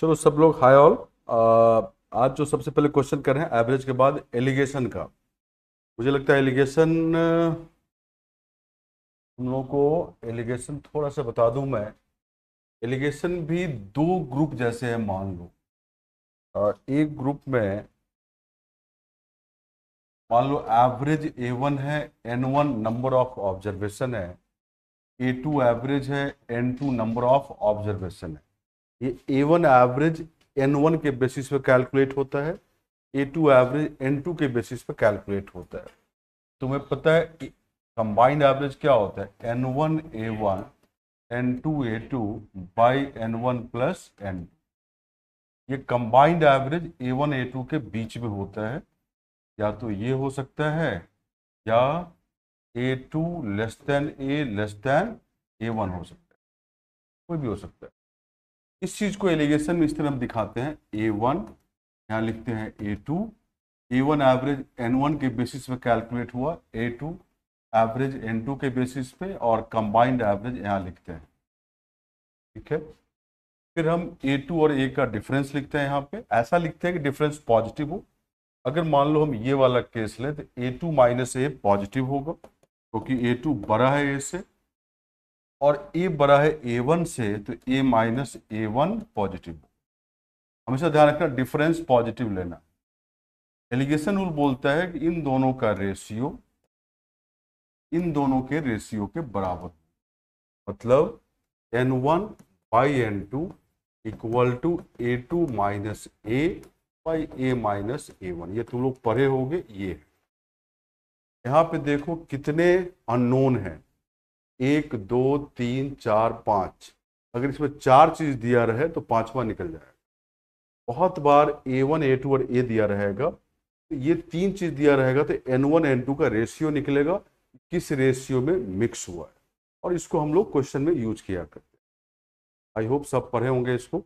चलो सब लोग हाय ऑल आज जो सबसे पहले क्वेश्चन कर रहे हैं एवरेज के बाद एलिगेशन का मुझे लगता है एलिगेशन हम लोगों को एलिगेशन थोड़ा सा बता दूं मैं एलिगेशन भी दो ग्रुप जैसे है मान लो एक ग्रुप में मान लो एवरेज ए वन है N one number of observation है ए टू एवरेज है N two number of observation है ये A one average N one के बेसिस पे कैलकुलेट होता है A two average N two के बेसिस पे कैलकुलेट होता है तुम्हें पता है कंबाइंड एवरेज क्या होता है N one A one N two A two by N one plus N two ये combined average A one A two के बीच में होता है या तो ये हो सकता है या A two less than A less than A one हो सकता है कोई भी हो सकता है इस चीज को एलिगेशन में इस तरह हम दिखाते हैं ए वन यहाँ लिखते हैं A two A one average N one के बेसिस पे कैलकुलेट हुआ A two average N two के बेसिस पे और कंबाइंड एवरेज यहाँ लिखते हैं ठीक है फिर हम ए टू और ए का डिफरेंस लिखते हैं यहाँ पे ऐसा लिखते हैं कि डिफरेंस पॉजिटिव हो अगर मान लो हम ये वाला केस लें तो A two minus A positive होगा क्योंकि ए टू बड़ा है ए से और ए बड़ा है ए वन से तो A minus A one positive हमेशा ध्यान रखना डिफरेंस पॉजिटिव लेना एलिगेशन रूल बोलता है कि इन दोनों का रेशियो इन दोनों के रेशियो के बराबर मतलब N one by N two equal to A two minus A by A minus A one ये तुम लोग पढ़े होगे ये यहाँ पे देखो कितने अननोन हैं एक दो तीन चार पाँच अगर इसमें चार चीज़ दिया रहे तो पांचवा निकल जाएगा बहुत बार ए वन ए टू और ए दिया रहेगा तो ये तीन चीज़ दिया रहेगा तो एन वन एन टू का रेशियो निकलेगा किस रेशियो में मिक्स हुआ है और इसको हम लोग क्वेश्चन में यूज किया करते हैं आई होप सब पढ़े होंगे इसको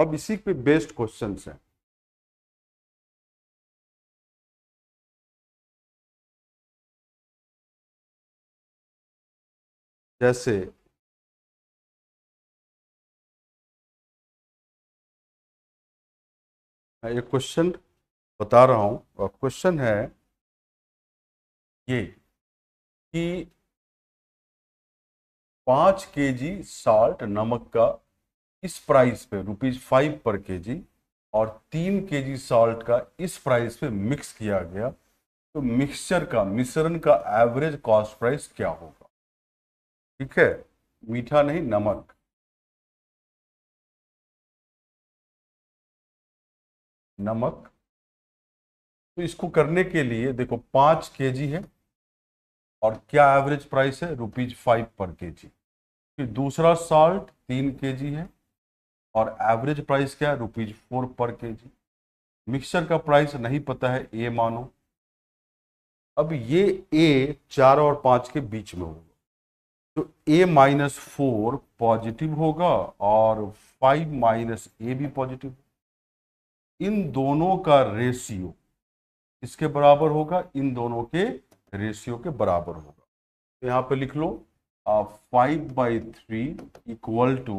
अब इसी पे बेस्ट क्वेश्चन हैं जैसे मैं एक क्वेश्चन बता रहा हूँ और क्वेश्चन है ये कि पाँच के जी साल्ट नमक का इस प्राइस पे रुपीज फाइव पर के जी और तीन के जी साल्ट का इस प्राइस पे मिक्स किया गया तो मिक्सचर का मिश्रण का एवरेज कॉस्ट प्राइस क्या होगा ठीक है मीठा नहीं नमक नमक तो इसको करने के लिए देखो पांच के जी है और क्या एवरेज प्राइस है रुपीज फाइव पर के जी फिर दूसरा साल्ट तीन के जी है और एवरेज प्राइस क्या है रुपीज फोर पर के जी मिक्सचर का प्राइस नहीं पता है ए मानो अब ये ए चार और पांच के बीच में होगा तो ए माइनस फोर पॉजिटिव होगा और फाइव माइनस ए भी पॉजिटिव इन दोनों का रेशियो इसके बराबर होगा इन दोनों के रेशियो के बराबर होगा तो यहाँ पे लिख लो five by three equal to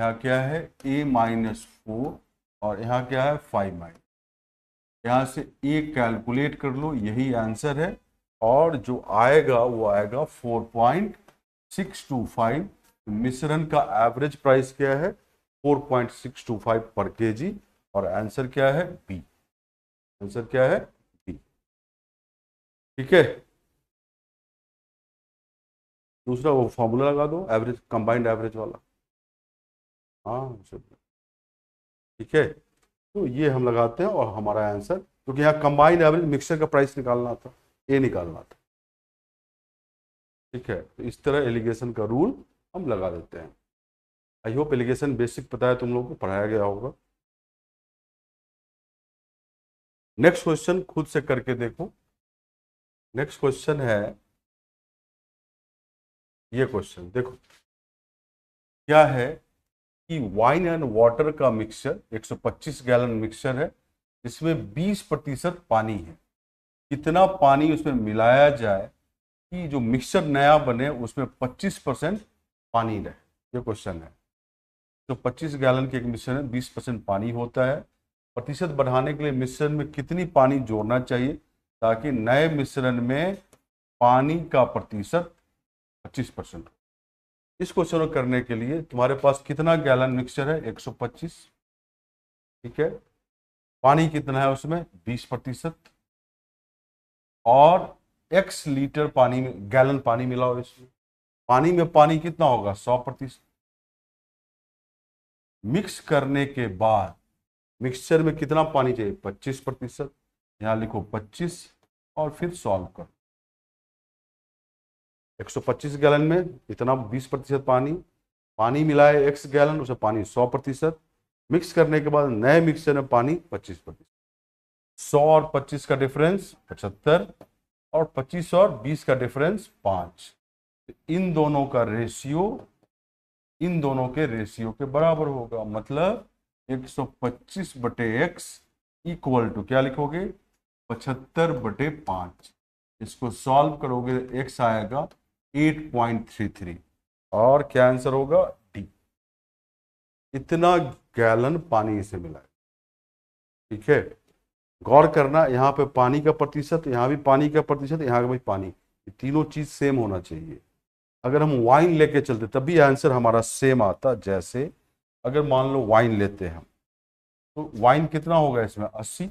यहाँ क्या है ए माइनस फोर और यहाँ क्या है फाइव माइनस यहाँ से ए कैलकुलेट कर लो यही आंसर है और जो आएगा वो आएगा four point six two five मिश्रण का एवरेज प्राइस क्या है four point six two five पर के जी और आंसर क्या है बी आंसर क्या है बी ठीक है दूसरा वो फॉर्मूला लगा दो एवरेज कंबाइंड एवरेज वाला हाँ ठीक है तो ये हम लगाते हैं और हमारा आंसर क्योंकि तो यहाँ कंबाइंड एवरेज मिक्सचर का प्राइस निकालना था ये निकालना था ठीक है तो इस तरह एलिगेशन का रूल हम लगा देते हैं आई होप एलिगेशन बेसिक पता है तुम लोग को पढ़ाया गया होगा नेक्स्ट क्वेश्चन खुद से करके देखो नेक्स्ट क्वेश्चन है ये क्वेश्चन देखो क्या है कि वाइन एंड वाटर का मिक्सचर 125 गैलन मिक्सचर है जिसमें 20 प्रतिशत पानी है कितना पानी उसमें मिलाया जाए कि जो मिक्सचर नया बने उसमें 25 परसेंट पानी रहे ये क्वेश्चन है तो 25 गैलन के एक मिश्रण में 20 परसेंट पानी होता है प्रतिशत बढ़ाने के लिए मिश्रण में कितनी पानी जोड़ना चाहिए ताकि नए मिश्रण में पानी का प्रतिशत 25 परसेंट हो इस क्वेश्चन को करने के लिए तुम्हारे पास कितना गैलन मिक्सचर है 125 ठीक है पानी कितना है उसमें 20 प्रतिशत और एक्स लीटर पानी में गैलन पानी मिला हो इसमें पानी में पानी कितना होगा सौ प्रतिशत मिक्स करने के बाद मिक्सचर में कितना पानी चाहिए पच्चीस प्रतिशत यहाँ लिखो पच्चीस और फिर सॉल्व करो 125 गैलन में इतना 20 प्रतिशत पानी पानी मिलाए एक्स गैलन उसे पानी 100 प्रतिशत मिक्स करने के बाद नए मिक्सचर में पानी 25 प्रतिशत सौ और 25 का डिफरेंस 75 और 25 और 20 का डिफरेंस पाँच इन दोनों का रेशियो इन दोनों के रेशियो के बराबर होगा मतलब 125 बटे एक्स इक्वल टू क्या लिखोगे 75 बटे पांच इसको सॉल्व करोगे एक्स आएगा 8.33 और क्या आंसर होगा डी इतना गैलन पानी इसे मिलाएगा ठीक है गौर करना यहाँ पे पानी का प्रतिशत यहाँ भी पानी का प्रतिशत यहाँ का भी पानी तीनों चीज सेम होना चाहिए अगर हम वाइन लेके चलते तब भी आंसर हमारा सेम आता जैसे अगर मान लो वाइन लेते हम तो वाइन कितना होगा इसमें अस्सी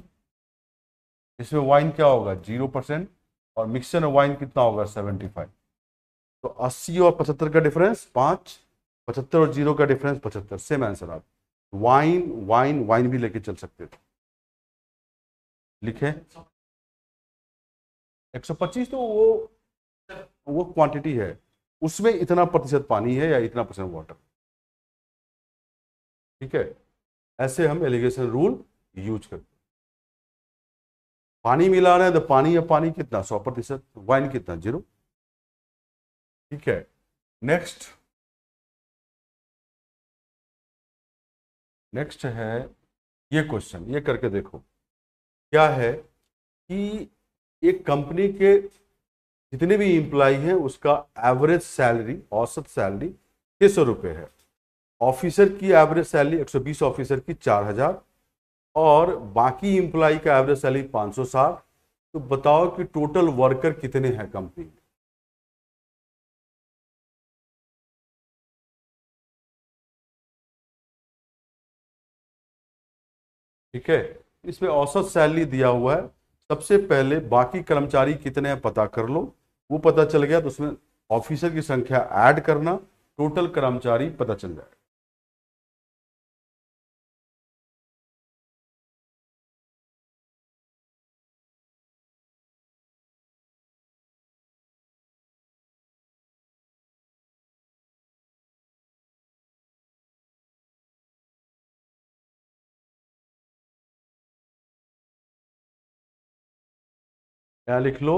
इसमें वाइन क्या होगा जीरो परसेंट और मिक्सचर में वाइन कितना होगा सेवेंटी फाइव तो अस्सी और पचहत्तर का डिफरेंस पाँच पचहत्तर और जीरो का डिफरेंस पचहत्तर सेम आंसर आप वाइन वाइन वाइन भी लेके चल सकते थे लिखे 125 तो वो वो क्वांटिटी है उसमें इतना प्रतिशत पानी है या इतना परसेंट वाटर ठीक है ऐसे हम एलिगेशन रूल यूज करते हैं पानी मिला रहे हैं तो पानी या पानी कितना सौ प्रतिशत वाइन कितना जीरो ठीक है नेक्स्ट नेक्स्ट है ये क्वेश्चन ये करके देखो क्या है कि एक कंपनी के जितने भी इम्प्लाई हैं उसका एवरेज सैलरी औसत सैलरी छः सौ रुपये है ऑफिसर की एवरेज सैलरी 120 ऑफिसर की 4000 और बाकी इम्प्लाई का एवरेज सैलरी सौ तो बताओ कि टोटल वर्कर कितने हैं कंपनी में ठीक है इसमें औसत सैलरी दिया हुआ है सबसे पहले बाकी कर्मचारी कितने हैं पता कर लो वो पता चल गया तो उसमें ऑफिसर की संख्या ऐड करना टोटल कर्मचारी पता चल जाएगा क्या लिख लो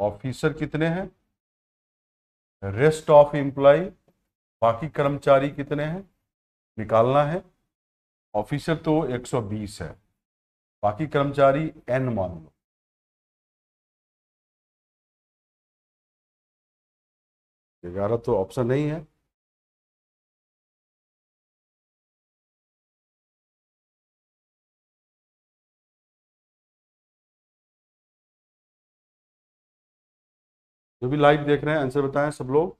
ऑफिसर कितने हैं रेस्ट ऑफ एम्प्लॉय बाकी कर्मचारी कितने हैं निकालना है ऑफिसर तो 120 है बाकी कर्मचारी एन मान लो ग्यारह तो ऑप्शन नहीं है जो भी लाइव देख रहे हैं आंसर बताएं सब लोग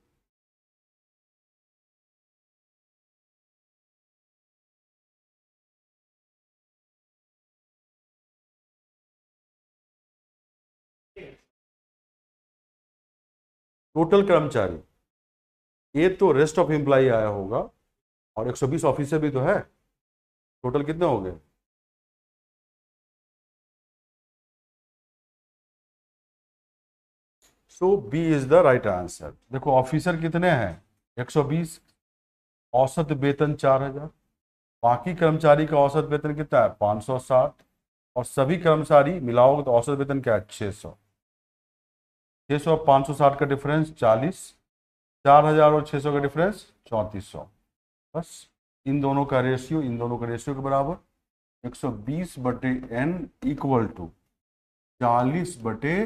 टोटल कर्मचारी ये तो रेस्ट ऑफ एम्प्लाई आया होगा और 120 ऑफिसर भी तो है टोटल कितने हो गए so B is the right answer देखो ऑफिसर कितने हैं 120 औसत वेतन 4000 बाकी कर्मचारी का औसत वेतन कितना है 560 और सभी कर्मचारी मिलाओगे तो औसत वेतन क्या है 600 600 और 560 का डिफरेंस 40 4000 और 600 का डिफरेंस 3400 बस इन दोनों का रेशियो इन दोनों का रेशियो के बराबर 120 बटे एन इक्वल टू चालीस बटे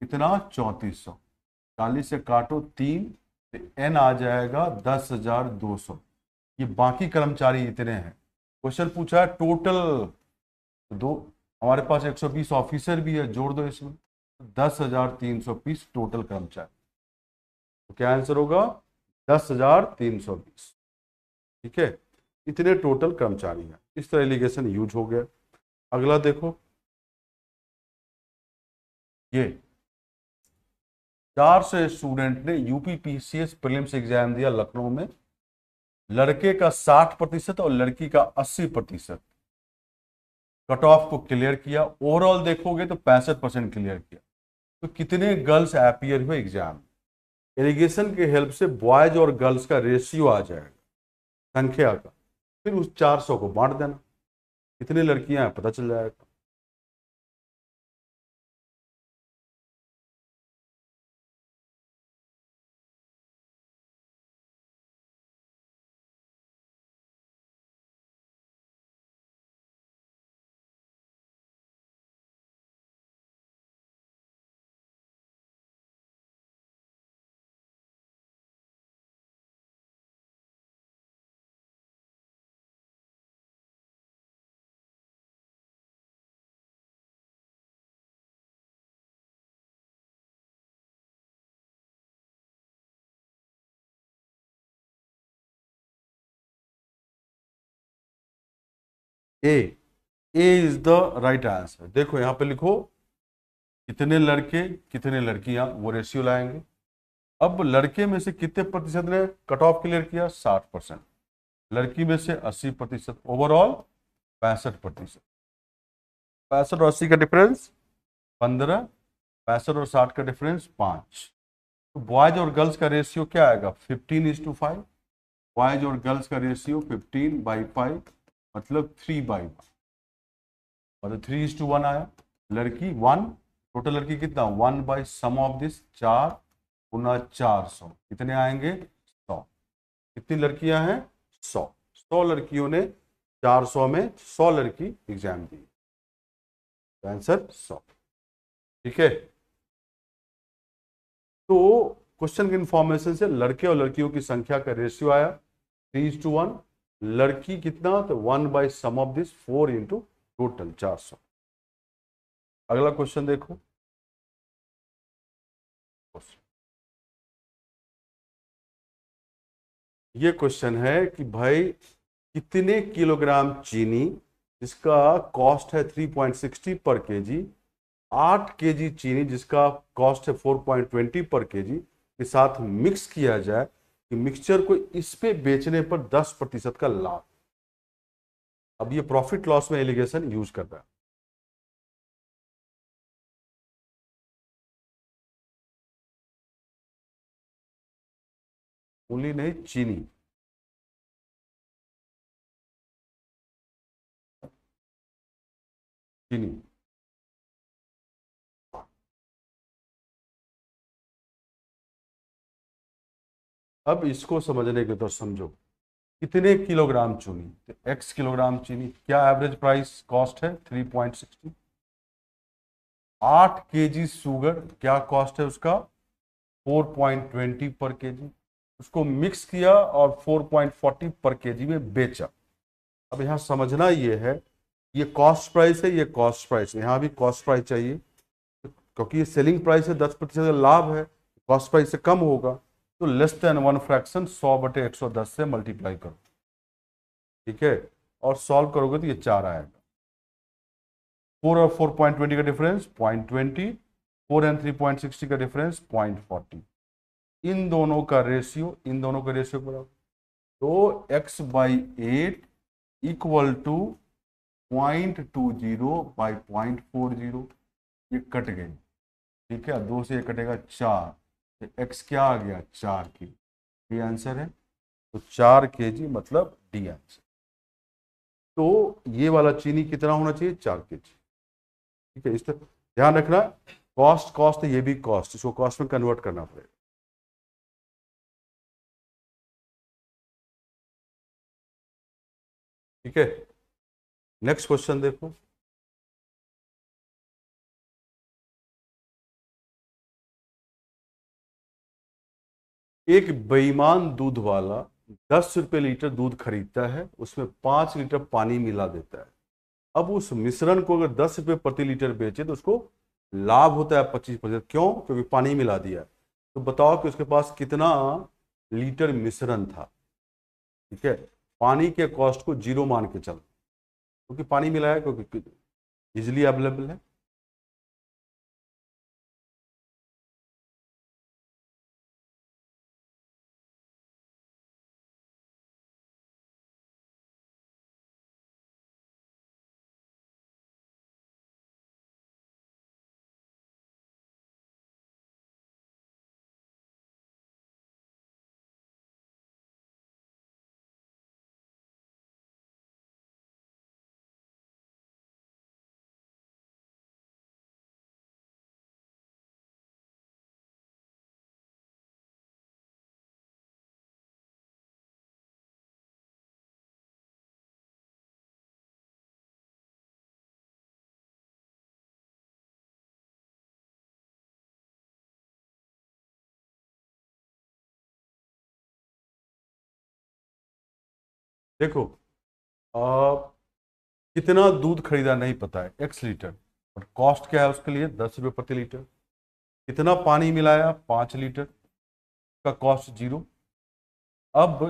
कितना चौंतीस सौ चालीस से काटो तीन एन तो आ जाएगा दस हजार दो सौ ये बाकी कर्मचारी इतने हैं क्वेश्चन पूछा है टोटल दो हमारे पास एक सौ बीस ऑफिसर भी है जोड़ दो इसमें दस हजार तीन सौ बीस टोटल कर्मचारी तो क्या आंसर होगा दस हजार तीन सौ बीस ठीक है इतने टोटल कर्मचारी हैं इस तरह एलिगेशन यूज हो गया अगला देखो ये चार सौ स्टूडेंट ने यूपी पीसीएस प्रीलिम्स एग्जाम दिया लखनऊ में लड़के का साठ प्रतिशत और लड़की का अस्सी प्रतिशत कट ऑफ को क्लियर किया ओवरऑल देखोगे तो पैंसठ परसेंट क्लियर किया तो कितने गर्ल्स अपियर हुए एग्जाम इरिगेशन के हेल्प से बॉयज और गर्ल्स का रेशियो आ जाएगा संख्या का फिर उस 400 को बांट देना कितनी लड़कियां हैं पता चल जाएगा A A is the right answer देखो यहां पे लिखो कितने लड़के कितने लड़कियां वो रेशियो लाएंगे अब लड़के में से कितने प्रतिशत ने कट ऑफ क्लियर किया साठ परसेंट लड़की में से अस्सी प्रतिशत ओवरऑल पैंसठ प्रतिशत पैंसठ और अस्सी का डिफरेंस पंद्रह पैंसठ और साठ का डिफरेंस पाँच तो बॉयज और गर्ल्स का रेशियो क्या आएगा fifteen is to five boys और गर्ल्स का रेशियो फिफ्टीन बाई फाइव मतलब थ्री बाई वन मतलब थ्री इज टू वन आया लड़की वन टोटल लड़की कितना one by sum of this चार पुनः चार सौ कितने आएंगे सौ कितनी लड़कियां हैं सौ सौ लड़कियों ने चार सौ में सौ लड़की एग्जाम दी तो आंसर सौ ठीक है तो क्वेश्चन की इंफॉर्मेशन से लड़के और लड़कियों की संख्या का रेशियो आया थ्री टू वन लड़की कितना तो one by sum of this four into total चार सौ अगला क्वेश्चन देखो ये क्वेश्चन है कि भाई कितने किलोग्राम चीनी जिसका कॉस्ट है 3.60 पर केजी आठ केजी चीनी जिसका कॉस्ट है 4.20 पर केजी के साथ मिक्स किया जाए मिक्सचर को इस पे बेचने पर 10 प्रतिशत का लाभ अब ये प्रॉफिट लॉस में एलिगेशन यूज कर रहा है नहीं चीनी चीनी अब इसको समझने के तो समझो कितने किलोग्राम चीनी तो एक्स किलोग्राम चीनी क्या एवरेज प्राइस कॉस्ट है थ्री पॉइंट सिक्सटी आठ के जी शुगर क्या कॉस्ट है उसका फोर पॉइंट ट्वेंटी पर के जी उसको मिक्स किया और फोर पॉइंट फोर्टी पर के जी में बेचा अब यहां समझना ये है ये कॉस्ट प्राइस है ये कॉस्ट प्राइस यहां भी कॉस्ट प्राइस चाहिए क्योंकि ये सेलिंग प्राइस है दस प्रतिशत लाभ है कॉस्ट प्राइस से कम होगा तो लेस देन वन फ्रैक्शन सौ बटे एक सौ दस से मल्टीप्लाई करो ठीक है और सॉल्व करोगे तो ये चार आएगा फोर और फोर पॉइंट ट्वेंटी का difference point twenty four and three point sixty का डिफरेंस पॉइंट फोर्टी इन दोनों का रेशियो इन दोनों का रेशियो बराबर तो X by eight equal to point two zero by point four zero ये कट गई ठीक है दो से ये कटेगा चार एक्स तो क्या आ गया चार के जी ये आंसर है तो चार के जी मतलब डी आंसर तो ये वाला चीनी कितना होना चाहिए चार के जी ठीक है इस तरह ध्यान रखना कॉस्ट कॉस्ट ये भी कॉस्ट इसको कॉस्ट में कन्वर्ट करना पड़ेगा ठीक है नेक्स्ट क्वेश्चन देखो एक बेईमान दूध वाला दस रुपये लीटर दूध खरीदता है उसमें पाँच लीटर पानी मिला देता है अब उस मिश्रण को अगर दस रुपये प्रति लीटर बेचे तो उसको लाभ होता है पच्चीस प्रतिशत क्यों क्योंकि पानी मिला दिया तो बताओ कि उसके पास कितना लीटर मिश्रण था ठीक है पानी के कॉस्ट को जीरो मान के चलो क्योंकि पानी मिलाया क्योंकि इजिली अवेलेबल है देखो आप कितना दूध खरीदा नहीं पता है एक्स लीटर और कॉस्ट क्या है उसके लिए दस रुपये प्रति लीटर कितना पानी मिलाया पाँच लीटर का कॉस्ट जीरो अब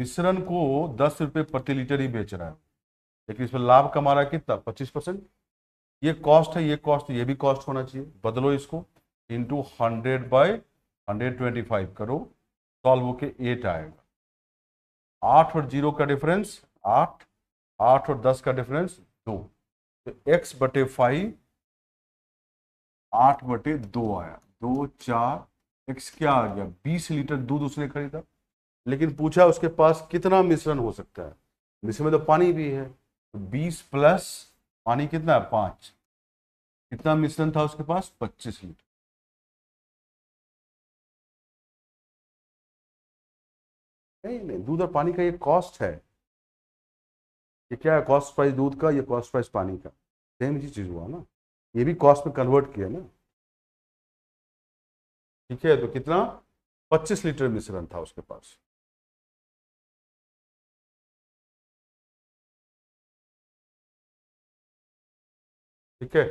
मिश्रण को दस रुपये प्रति लीटर ही बेच रहा है लेकिन इसमें लाभ कमा रहा है कितना पच्चीस परसेंट ये कॉस्ट है ये कॉस्ट ये भी कॉस्ट होना चाहिए बदलो इसको into hundred by hundred twenty five करो सॉल्व होके एट आएगा आठ और जीरो का डिफरेंस आठ आठ और दस का डिफरेंस दो तो एक्स बटे फाइव आठ बटे दो आया दो चार एक्स क्या आ गया बीस लीटर दूध उसने खरीदा लेकिन पूछा उसके पास कितना मिश्रण हो सकता है मिश्रण में तो पानी भी है तो बीस प्लस पानी कितना है पांच कितना मिश्रण था उसके पास पच्चीस लीटर नहीं नहीं दूध और पानी का ये कॉस्ट है ये क्या है कॉस्ट प्राइस दूध का ये कॉस्ट प्राइस पानी का सेम ही चीज़ हुआ ना ये भी कॉस्ट में कन्वर्ट किया ना ठीक है तो कितना 25 लीटर मिश्रण था उसके पास ठीक है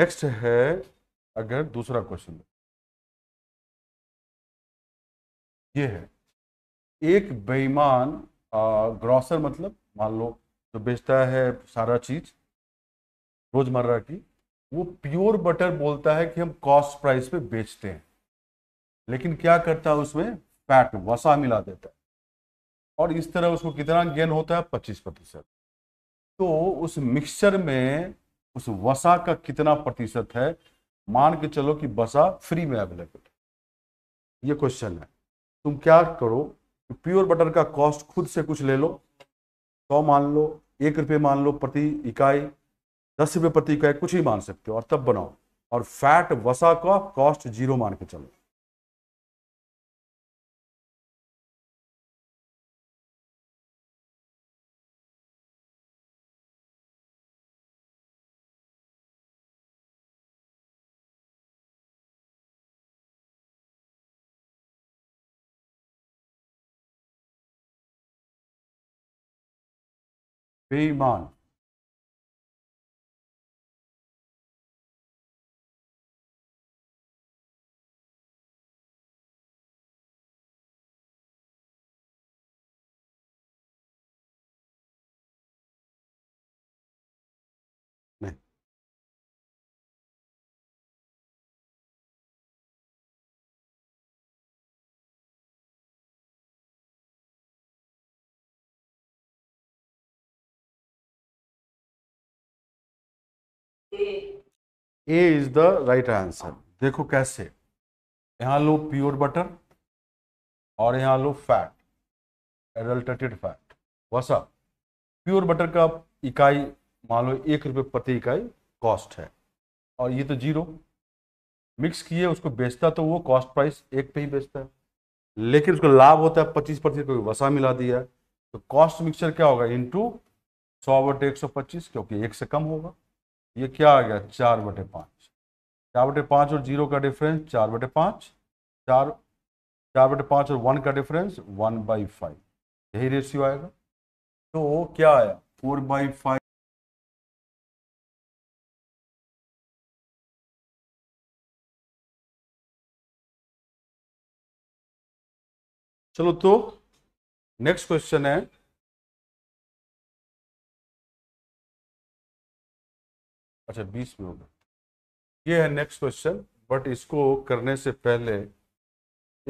नेक्स्ट है अगर दूसरा क्वेश्चन ये है एक बेईमान ग्रॉसर मतलब मान लो जो बेचता है सारा चीज रोजमर्रा की वो प्योर बटर बोलता है कि हम कॉस्ट प्राइस पे बेचते हैं लेकिन क्या करता है उसमें फैट वसा मिला देता है और इस तरह उसको कितना गेन होता है पच्चीस प्रतिशत तो उस मिक्सचर में उस वसा का कितना प्रतिशत है मान के चलो कि वसा फ्री में अवेलेबल है ये क्वेश्चन है तुम क्या करो तो प्योर बटर का कॉस्ट खुद से कुछ ले लो सौ तो मान लो एक रुपये मान लो प्रति इकाई दस रुपये प्रति इकाई कुछ ही मान सकते हो और तब बनाओ और फैट वसा का कॉस्ट जीरो मान के चलो বেঈমান A is the right answer देखो कैसे यहां लो प्योर बटर और यहां लो फैट एडल्ट्रेटेड फैट वसा प्योर बटर का इकाई मान लो एक रुपये प्रति इकाई कॉस्ट है और ये तो जीरो मिक्स किए उसको बेचता तो वो कॉस्ट प्राइस एक पे ही बेचता है लेकिन उसको लाभ होता है पच्चीस प्रतिशत क्योंकि वसा मिला दिया है तो कॉस्ट मिक्सचर क्या होगा टू सौ बटे एक सौ पच्चीस क्योंकि एक से कम होगा ये क्या आ गया चार बटे पाँच चार बटे पाँच और जीरो का डिफरेंस चार बटे पाँच चार चार बटे पाँच और वन का डिफरेंस वन बाई फाइव यही रेशियो आएगा तो क्या आया फोर बाई फाइव चलो तो नेक्स्ट क्वेश्चन है अच्छा बीस में होगा ये है नेक्स्ट क्वेश्चन बट इसको करने से पहले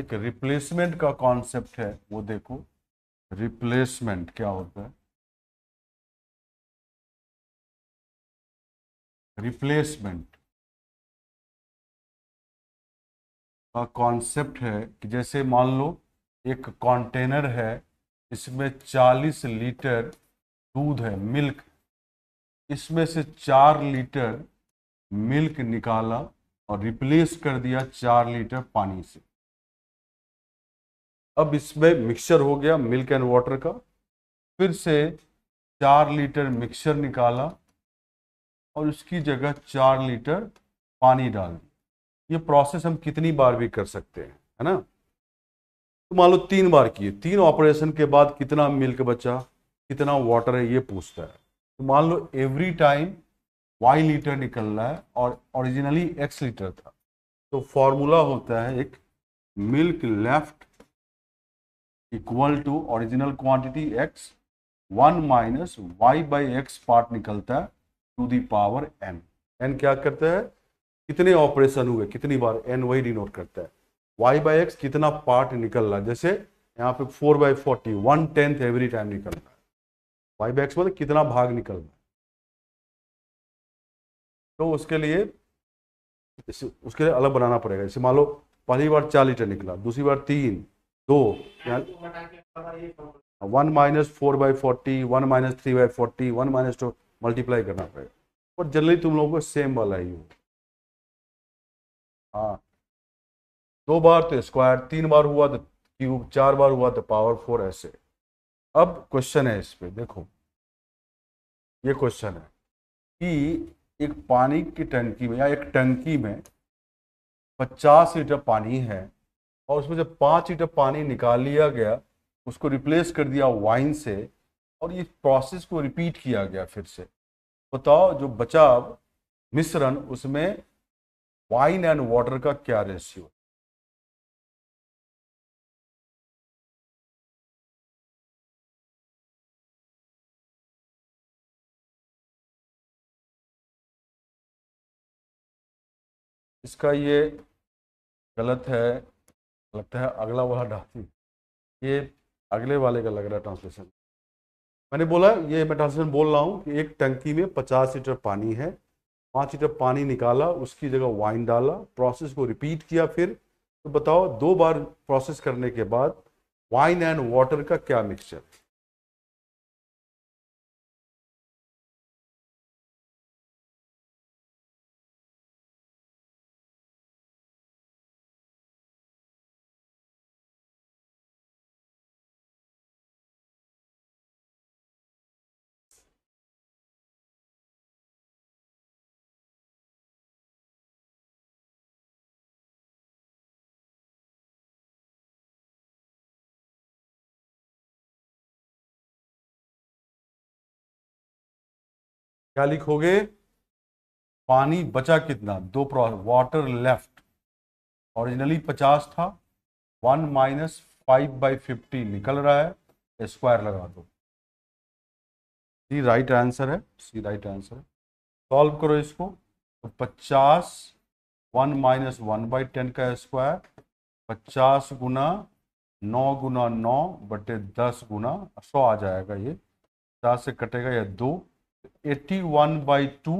एक रिप्लेसमेंट का कॉन्सेप्ट है वो देखो रिप्लेसमेंट क्या होता है रिप्लेसमेंट का कॉन्सेप्ट है कि जैसे मान लो एक कंटेनर है इसमें 40 लीटर दूध है मिल्क इसमें से चार लीटर मिल्क निकाला और रिप्लेस कर दिया चार लीटर पानी से अब इसमें मिक्सचर हो गया मिल्क एंड वाटर का फिर से चार लीटर मिक्सचर निकाला और उसकी जगह चार लीटर पानी डाल दिया ये प्रोसेस हम कितनी बार भी कर सकते हैं है ना तो मान लो तीन बार किए तीन ऑपरेशन के बाद कितना मिल्क बचा कितना वाटर है ये पूछता है तो मान लो एवरी टाइम वाई लीटर निकल रहा है और ओरिजिनली एक्स लीटर था तो फॉर्मूला होता है एक milk left equal to original quantity X one minus Y by X part निकलता है to the power N N क्या करता है कितने ऑपरेशन हुए कितनी बार एन वही डिनोट करता है वाई बाई एक्स कितना पार्ट निकल रहा है जैसे यहाँ पे four by forty one tenth every time निकल रहा है वाई बैक्स मतलब कितना भाग रहा है तो उसके लिए उसके लिए अलग बनाना पड़ेगा जैसे मान लो पहली बार चार लीटर निकला दूसरी बार तीन दो one minus four by forty one minus three by forty one minus two multiply करना पड़ेगा और जनरली तुम लोगों को सेम वाला ही हो हाँ दो बार तो स्क्वायर तीन बार हुआ तो क्यूब चार बार हुआ तो पावर फोर ऐसे अब क्वेश्चन है इस पे देखो ये क्वेश्चन है कि एक पानी की टंकी में या एक टंकी में 50 लीटर पानी है और उसमें जब पाँच लीटर पानी निकाल लिया गया उसको रिप्लेस कर दिया वाइन से और ये प्रोसेस को रिपीट किया गया फिर से बताओ जो बचा मिश्रण उसमें वाइन एंड वाटर का क्या रेशियो इसका ये गलत है लगता है अगला वाला ढाती ये अगले वाले का लग रहा है ट्रांसलेशन मैंने बोला ये मैं ट्रांसलेशन बोल रहा हूँ कि एक टंकी में पचास लीटर पानी है पाँच लीटर पानी निकाला उसकी जगह वाइन डाला प्रोसेस को रिपीट किया फिर तो बताओ दो बार प्रोसेस करने के बाद वाइन एंड वाटर का क्या मिक्सचर क्या लिखोगे पानी बचा कितना दो वाटर लेफ्ट ओरिजिनली पचास था one minus five by fifty निकल रहा है स्क्वायर लगा दो सी राइट आंसर है सी राइट आंसर है सॉल्व करो इसको तो पचास one minus one by ten का स्क्वायर पचास गुना नौ गुना नौ बटे दस गुना सौ आ जाएगा ये पचास से कटेगा या दो एट्टी वन बाई टू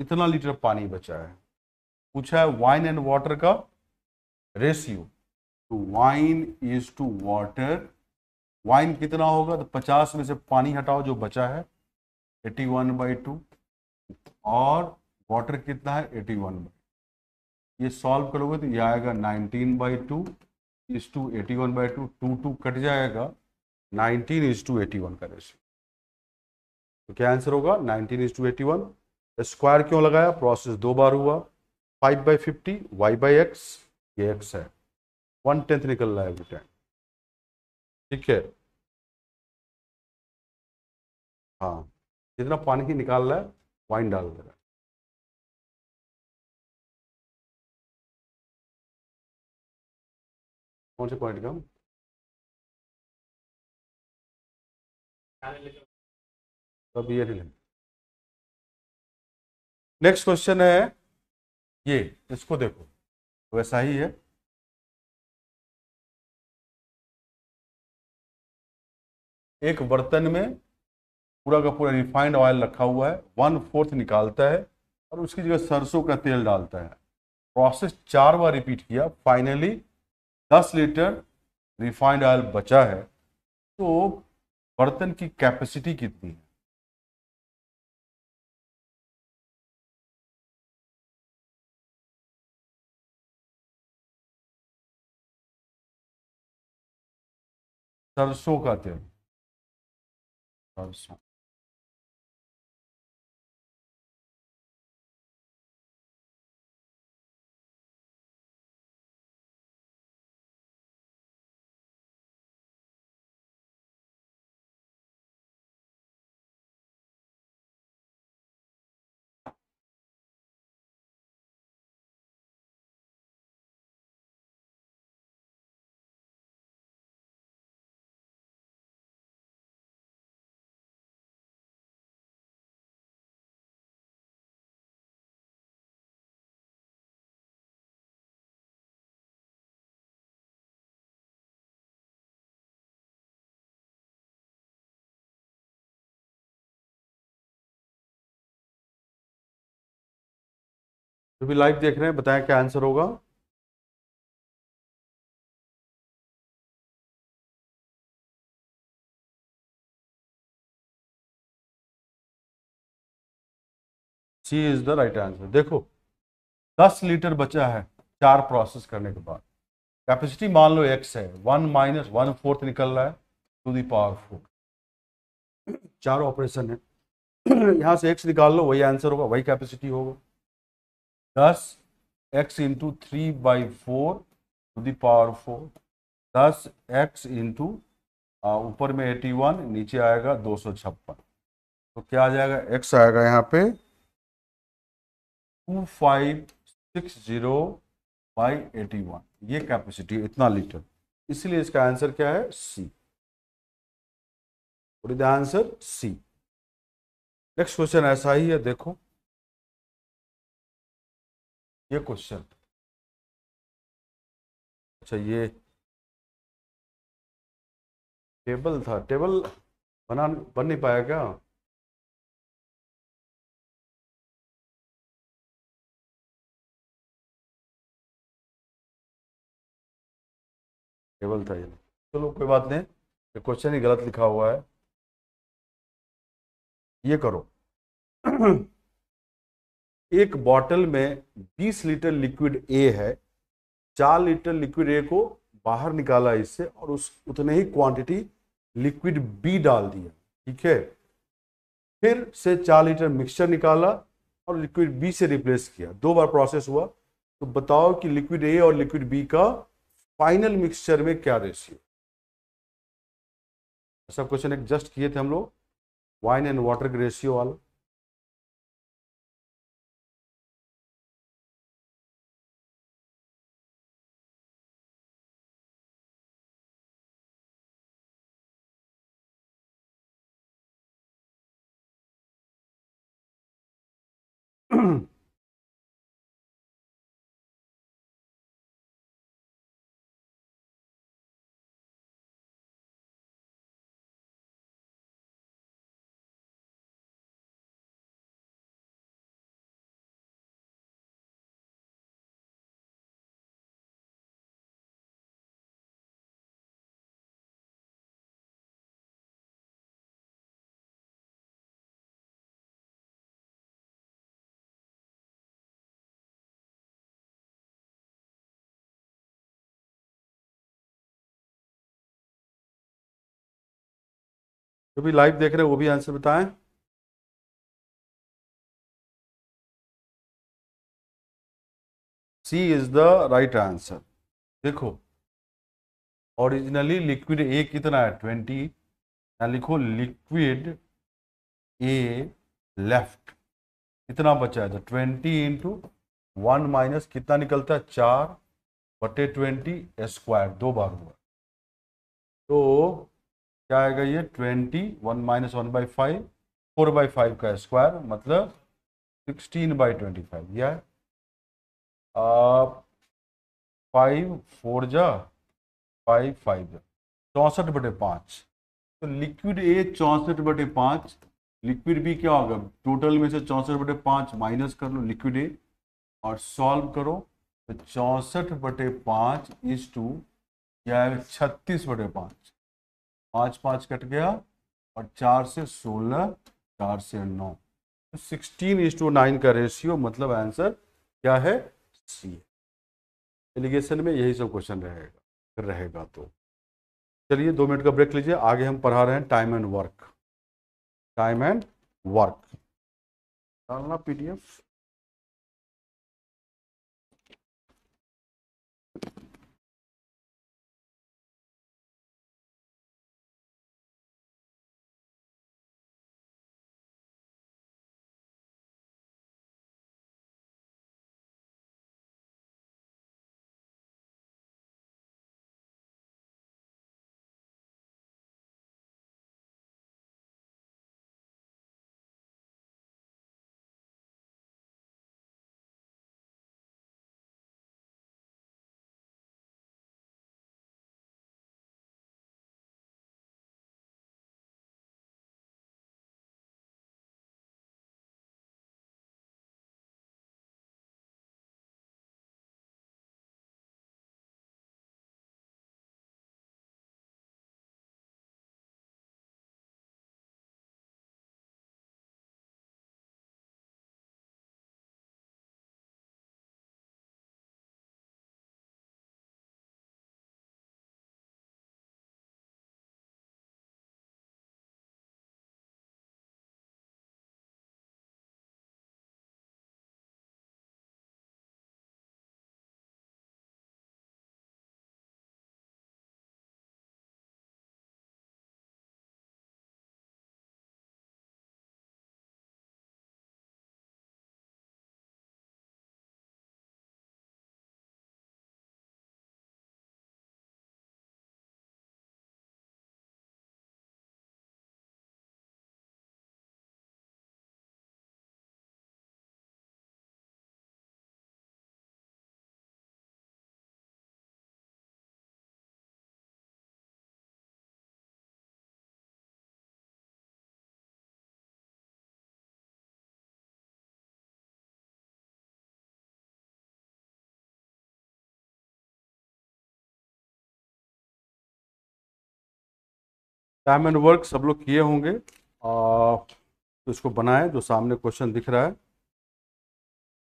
इतना लीटर पानी बचा है पूछा है वाइन एंड वाटर का रेशियो तो wine is to water wine कितना होगा तो पचास में से पानी हटाओ जो बचा है एट्टी वन बाई टू और वाटर कितना है एटी वन बाई ये सॉल्व करोगे तो ये आएगा nineteen by two is to eighty one by two two two cut जाएगा nineteen is to eighty one का रेशियो तो क्या आंसर होगा nineteen is to eighty one square क्यों लगाया प्रोसेस दो बार हुआ five by fifty Y by X ये एक्स है वन टेंथ निकल रहा है एवरी ठीक है हाँ जितना पानी ही निकाल रहा है वाइन डाल दे रहा है कौन से पॉइंट का तो अब ये नेक्स्ट क्वेश्चन है ये इसको देखो तो वैसा ही है एक बर्तन में पूरा का पूरा रिफाइंड ऑयल रखा हुआ है वन फोर्थ निकालता है और उसकी जगह सरसों का तेल डालता है प्रोसेस चार बार रिपीट किया फाइनली दस लीटर रिफाइंड ऑयल बचा है तो बर्तन की कैपेसिटी कितनी है सरसों का तेल सरसों जो भी लाइव देख रहे हैं बताएं क्या आंसर होगा C is the right answer देखो दस लीटर बचा है चार प्रोसेस करने के बाद कैपेसिटी मान लो एक्स है वन माइनस वन फोर्थ निकल रहा है टू दी पावर फोर चार ऑपरेशन है यहां से एक्स निकाल लो वही आंसर होगा वही कैपेसिटी होगा दस x into three by four two दावर पावर फोर दस एक्स इंटू ऊपर में एटी वन नीचे आएगा दो सौ छप्पन तो क्या आ जाएगा एक्स आएगा यहाँ पे two five six zero by eighty one ये कैपेसिटी इतना लीटर इसलिए इसका आंसर क्या है सी और आंसर सी नेक्स्ट क्वेश्चन ऐसा ही है देखो ये क्वेश्चन अच्छा ये टेबल था टेबल बना बन नहीं पाया क्या टेबल था ये चलो कोई बात नहीं क्वेश्चन ही गलत लिखा हुआ है ये करो एक बॉटल में 20 लीटर लिक्विड ए है चार लीटर लिक्विड ए को बाहर निकाला इससे और उस उतने ही क्वांटिटी लिक्विड बी डाल दिया ठीक है फिर से चार लीटर मिक्सचर निकाला और लिक्विड बी से रिप्लेस किया दो बार प्रोसेस हुआ तो बताओ कि लिक्विड ए और लिक्विड बी का फाइनल मिक्सचर में क्या रेशियो ऐसा क्वेश्चन एक जस्ट किए थे हम लोग वाइन एंड वाटर के रेशियो वाला जो भी लाइव देख रहे हैं वो भी आंसर बताएं C is the right answer देखो ओरिजिनली लिक्विड ए कितना है ट्वेंटी यहाँ लिखो लिक्विड ए लेफ्ट कितना बचा है तो ट्वेंटी इंटू वन माइनस कितना निकलता है चार बटे ट्वेंटी स्क्वायर दो बार हुआ तो क्या आएगा ये twenty one minus one by five four by five का स्क्वायर मतलब सिक्सटीन बाई ट्वेंटी फाइव यह फाइव फोर जा फाइव फाइव जा चौंसठ बटे पाँच तो लिक्विड ए चौंसठ बटे पाँच लिक्विड बी क्या होगा टोटल में से चौंसठ बटे पाँच माइनस कर लो लिक्विड ए और सॉल्व करो तो चौंसठ बटे पाँच इज टू क्या है छत्तीस बटे पाँच पाँच पाँच कट गया और चार से सोलह चार से नौ तो सिक्सटीन इज टू नाइन का रेशियो मतलब आंसर क्या है सी एलिगेशन में यही सब क्वेश्चन रहेगा रहेगा तो चलिए दो मिनट का ब्रेक लीजिए आगे हम पढ़ा रहे हैं time and work time and work डालना पीडीएफ टाइम एंड वर्क सब लोग किए होंगे तो इसको बनाएं जो सामने क्वेश्चन दिख रहा है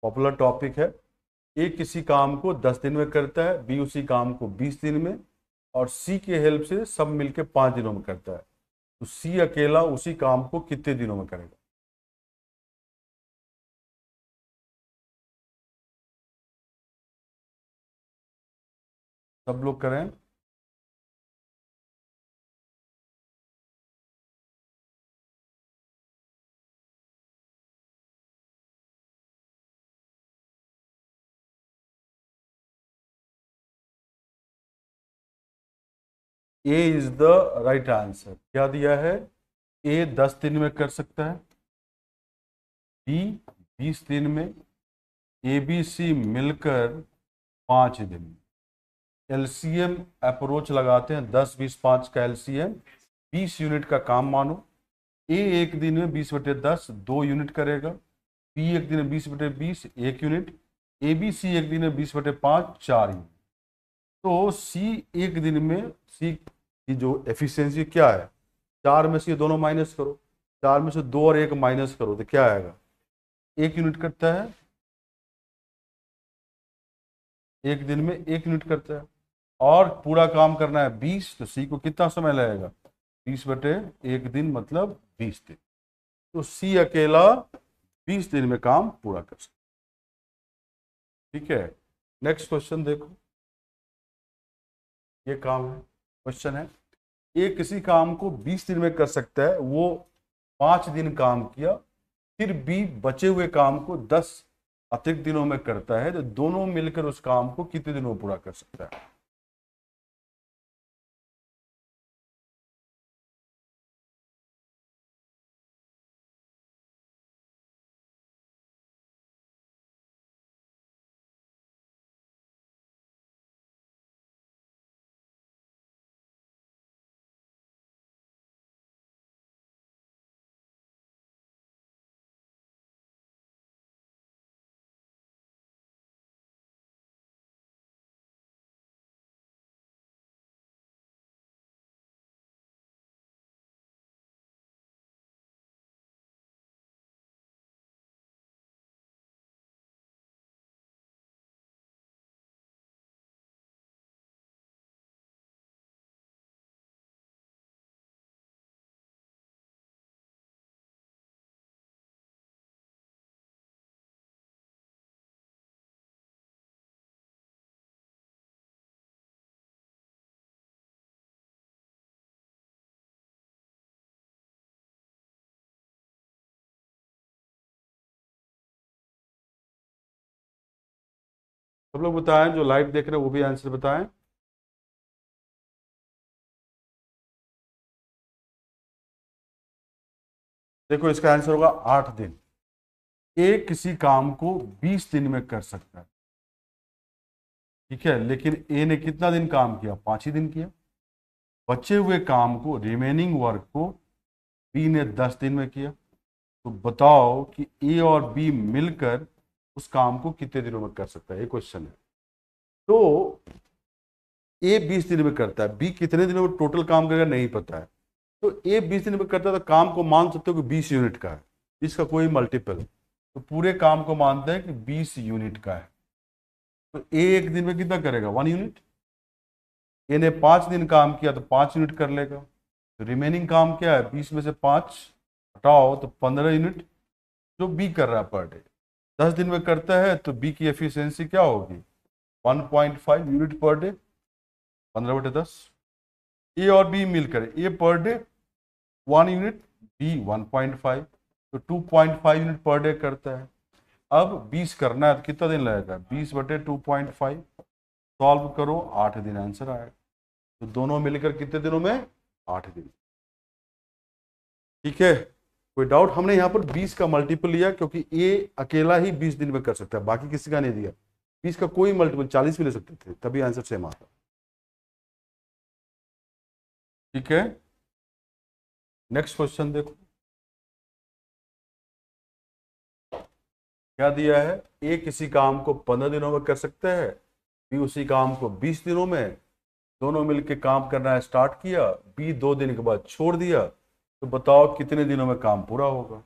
पॉपुलर टॉपिक है ए किसी काम को दस दिन में करता है बी उसी काम को बीस दिन में और सी के हेल्प से सब मिलके पाँच दिनों में करता है तो सी अकेला उसी काम को कितने दिनों में करेगा सब लोग करें A is the right answer क्या दिया है ए दस दिन में कर सकता है बी बीस दिन में ए बी सी मिलकर पांच दिन एलसीएम अप्रोच लगाते हैं दस बीस पांच का एलसीएम बीस यूनिट का काम मानो ए एक दिन में बीस बटे दस दो यूनिट करेगा बी एक दिन में बीस बटे बीस एक यूनिट ए बी सी एक दिन में बीस बटे पांच चार यूनिट तो सी एक दिन में सी कि जो एफिशिएंसी क्या है चार में से ये दोनों माइनस करो चार में से दो और एक माइनस करो तो क्या आएगा एक यूनिट कटता है एक दिन में एक यूनिट करता है और पूरा काम करना है बीस तो सी को कितना समय लगेगा बीस बटे एक दिन मतलब बीस दिन तो सी अकेला बीस दिन में काम पूरा कर सकता ठीक है नेक्स्ट क्वेश्चन देखो ये काम है क्वेश्चन है ये किसी काम को 20 दिन में कर सकता है वो पांच दिन काम किया फिर भी बचे हुए काम को 10 अतिरिक्त दिनों में करता है तो दोनों मिलकर उस काम को कितने दिनों पूरा कर सकता है सब लोग बताएं जो लाइव देख रहे हैं वो भी आंसर बताएं देखो इसका आंसर होगा आठ दिन एक किसी काम को बीस दिन में कर सकता है ठीक है लेकिन ए ने कितना दिन काम किया पांच ही दिन किया बचे हुए काम को रिमेनिंग वर्क को बी ने दस दिन में किया तो बताओ कि ए और बी मिलकर उस काम को कितने दिनों में कर सकता है ये क्वेश्चन है तो ए बीस दिन में करता है बी कितने दिनों में टोटल काम करेगा नहीं पता है तो ए बीस दिन में करता है तो काम को मान सकते हो कि बीस यूनिट का है इसका कोई मल्टीपल तो पूरे काम को मानते हैं कि बीस यूनिट का है तो ए एक दिन में कितना करेगा वन यूनिट ए ने पांच दिन काम किया तो पांच यूनिट कर लेगा तो रिमेनिंग काम क्या है बीस में से पाँच हटाओ तो पंद्रह यूनिट जो बी कर रहा है पर डे दस दिन में करता है तो बी की एफिशिएंसी क्या होगी 1.5 यूनिट पर डे पंद्रह बटे दस ए और बी मिलकर ए per day one unit B 1.5 तो 2.5 यूनिट पर डे करता है अब 20 करना है तो कितना दिन लगेगा 20 बटे 2.5 सॉल्व करो आठ दिन आंसर आएगा तो दोनों मिलकर कितने दिनों में आठ दिन ठीक है कोई डाउट हमने यहाँ पर 20 का मल्टीपल लिया क्योंकि ए अकेला ही 20 दिन में कर सकता है बाकी किसी का नहीं दिया 20 का कोई मल्टीपल 40 भी ले सकते थे तभी आंसर सेम आता ठीक है नेक्स्ट क्वेश्चन देखो क्या दिया है ए किसी काम को पंद्रह दिनों में कर सकता है बी उसी काम को बीस दिनों में दोनों मिलकर काम करना स्टार्ट किया बी दो दिन के बाद छोड़ दिया तो बताओ कितने दिनों में काम पूरा होगा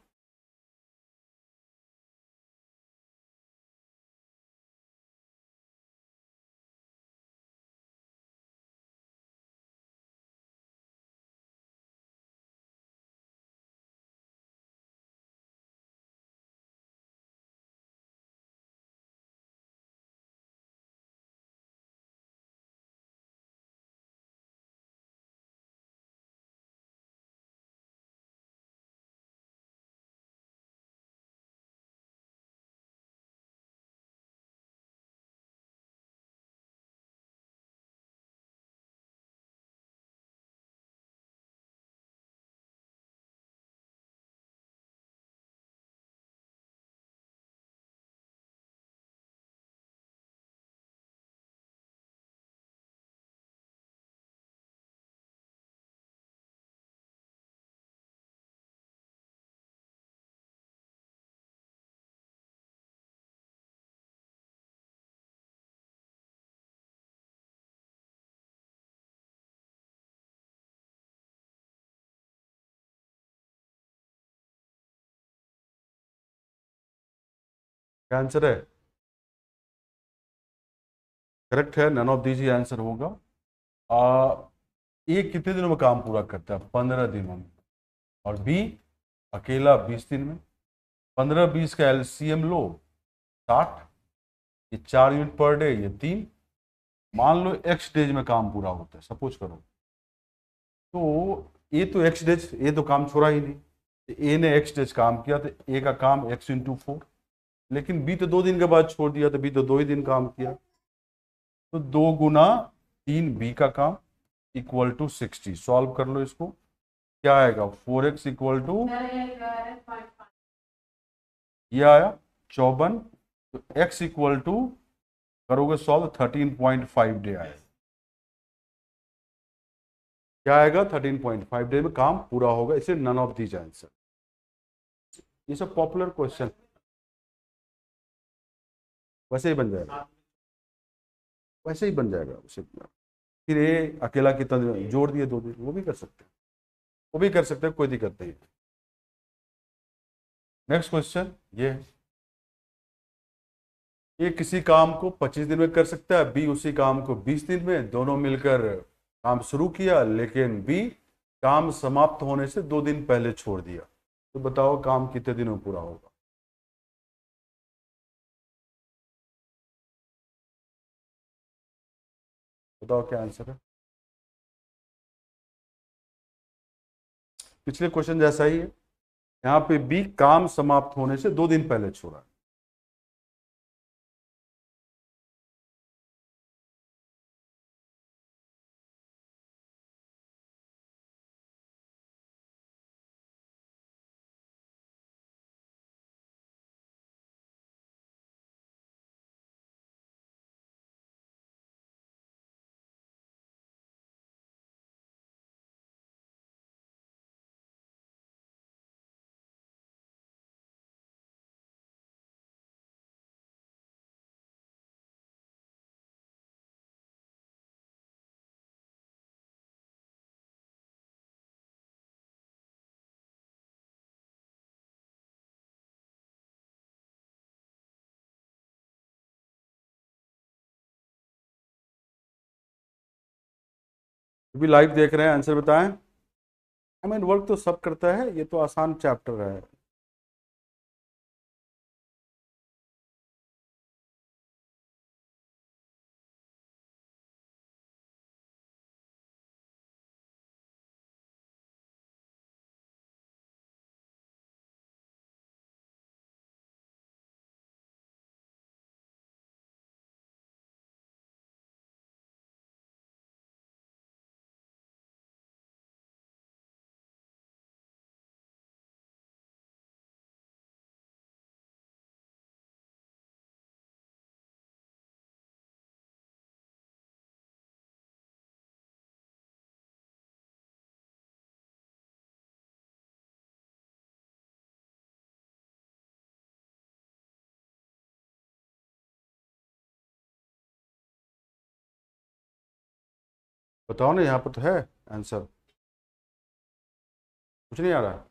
क्या आंसर है करेक्ट है नन ऑफ दीज ही आंसर होगा आ, ए कितने दिनों में काम पूरा करता है पंद्रह दिनों में और बी अकेला बीस दिन में पंद्रह बीस का एलसीएम लो साठ ये चार यूनिट पर डे ये तीन मान लो एक्स डेज में काम पूरा होता है सपोज करो तो ए तो एक्स डेज ए तो काम छोड़ा ही नहीं ए तो ने एक्स डेज काम किया तो ए का काम एक्स इंटू फोर लेकिन बीते तो दो दिन के बाद छोड़ दिया तो बीते तो दो ही दिन काम किया तो दो गुना तीन बी का काम इक्वल टू सिक्सटी सॉल्व कर लो इसको क्या आएगा फोर एक्स इक्वल टू ये आया चौबन तो एक्स इक्वल टू करोगे solve thirteen point five day आया क्या आएगा थर्टीन पॉइंट फाइव डे में काम पूरा होगा इसे नन ऑफ दीज आंसर ये सब पॉपुलर क्वेश्चन वैसे ही बन जाएगा वैसे ही बन जाएगा उसे फिर ये अकेला कितना जोड़ दिए दो दिन वो भी कर सकते हैं वो भी कर सकते हैं कोई दिक्कत नहीं नेक्स्ट क्वेश्चन ये है ये किसी काम को 25 दिन में कर सकता है बी उसी काम को 20 दिन में दोनों मिलकर काम शुरू किया लेकिन बी काम समाप्त होने से दो दिन पहले छोड़ दिया तो बताओ काम कितने दिनों पूरा होगा बताओ क्या आंसर है पिछले क्वेश्चन जैसा ही है यहाँ पे बी काम समाप्त होने से दो दिन पहले छोड़ा है जो भी लाइव देख रहे हैं आंसर बताएं आई मीन वर्क तो सब करता है ये तो आसान चैप्टर है बताओ ना यहाँ पर तो है आंसर कुछ नहीं आ रहा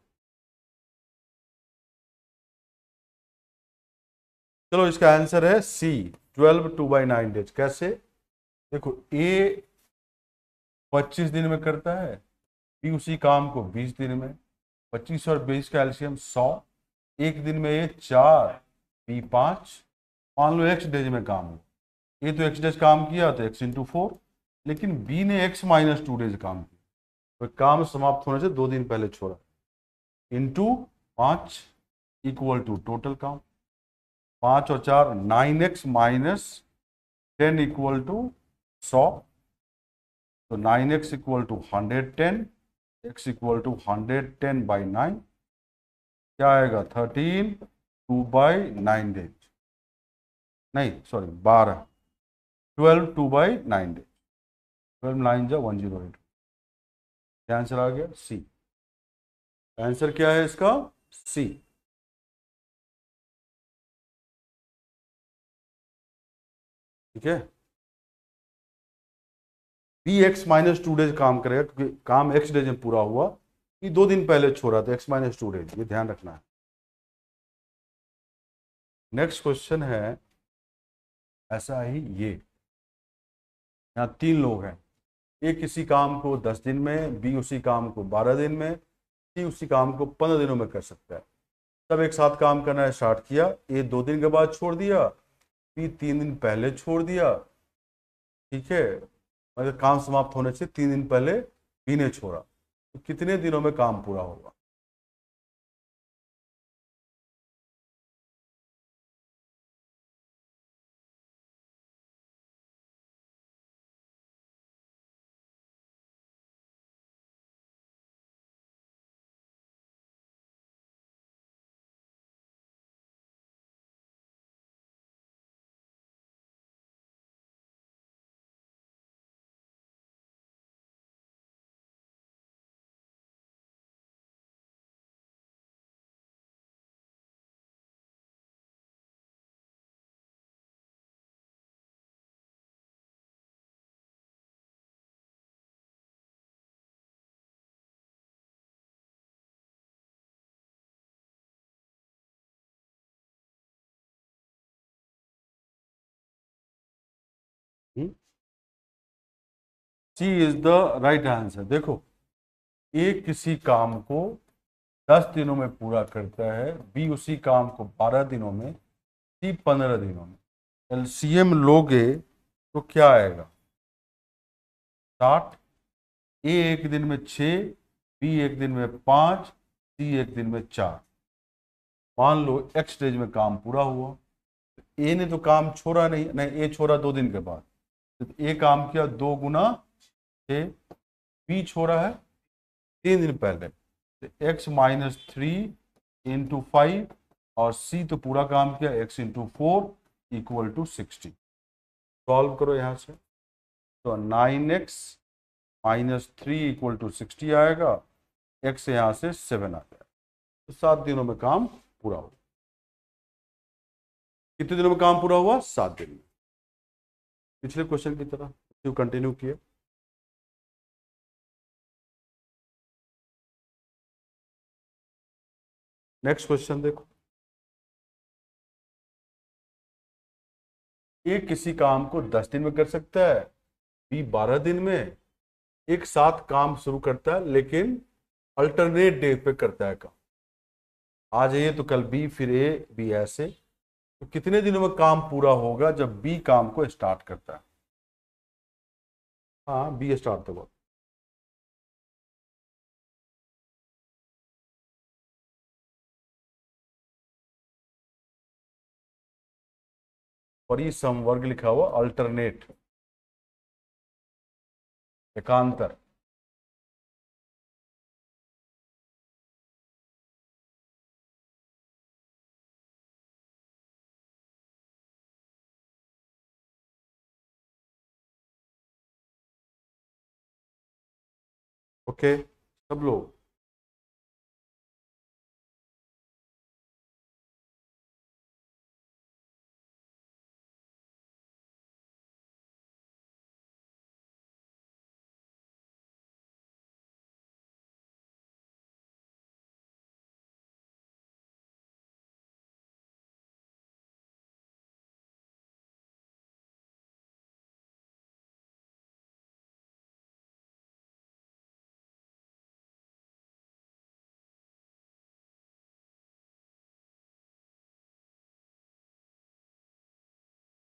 चलो इसका आंसर है C twelve two by nine days कैसे देखो ए पच्चीस दिन में करता है बी उसी काम को बीस दिन में पच्चीस और बीस का एल्शियम सौ एक दिन में ए चार बी पाँच मान लो एक्स डेज में काम ये तो एक्स डेज काम किया तो एक्स इंटू फोर लेकिन बी ने एक्स माइनस टू डेज काम किया तो काम समाप्त होने से दो दिन पहले छोड़ा इंटू पाँच इक्वल टू टोटल काम पाँच और चार nine x minus ten equal to सौ तो nine x equal to hundred ten x equal to hundred ten by nine क्या आएगा thirteen two by nine days नहीं सॉरी बारह twelve two by nine days फिल्म लाइन जो one zero eight क्या answer आ गया सी आंसर क्या है इसका सी ठीक है B x minus two days काम करेगा क्योंकि काम एक्स डेज में पूरा हुआ कि दो दिन पहले छोड़ा था एक्स माइनस टू डेज ये ध्यान रखना है नेक्स्ट क्वेश्चन है ऐसा ही ये यहां तीन लोग हैं ए किसी काम को दस दिन में बी उसी काम को बारह दिन में सी उसी काम को पंद्रह दिनों में कर सकता है तब एक साथ काम करना स्टार्ट किया ए दो दिन के बाद छोड़ दिया बी तीन दिन पहले छोड़ दिया ठीक है मतलब काम समाप्त होने से तीन दिन पहले बी ने छोड़ा तो कितने दिनों में काम पूरा होगा C is the right answer देखो ए किसी काम को दस दिनों में पूरा करता है बी उसी काम को बारह दिनों में सी पंद्रह दिनों में एल लोगे तो क्या आएगा साठ ए एक दिन में छ बी एक दिन में पांच सी एक दिन में चार मान लो एक्स स्टेज में काम पूरा हुआ ए ने तो काम छोड़ा नहीं नहीं ए छोड़ा दो दिन के बाद ए तो काम किया दो गुना से पी छोड़ा है तीन दिन पहले तो x minus three into five और सी तो पूरा काम किया x into four equal to sixty solve करो यहाँ से तो nine x minus three equal to sixty आएगा एक्स यहाँ से सेवन आ जाएगा तो सात दिनों में काम पूरा हो कितने दिनों में काम पूरा हुआ सात दिन में पिछले क्वेश्चन की तरह कंटिन्यू किया नेक्स्ट क्वेश्चन देखो एक किसी काम को दस दिन में कर सकता है बी बारह दिन में एक साथ काम शुरू करता है लेकिन अल्टरनेट डे पे करता है काम आज ये तो कल बी फिर ए बी ऐसे तो कितने दिनों में काम पूरा होगा जब बी काम को स्टार्ट करता है हाँ बी स्टार्ट तो बहुत पर वर्ग लिखा हुआ अल्टरनेट एकांतर ओके okay, सब लोग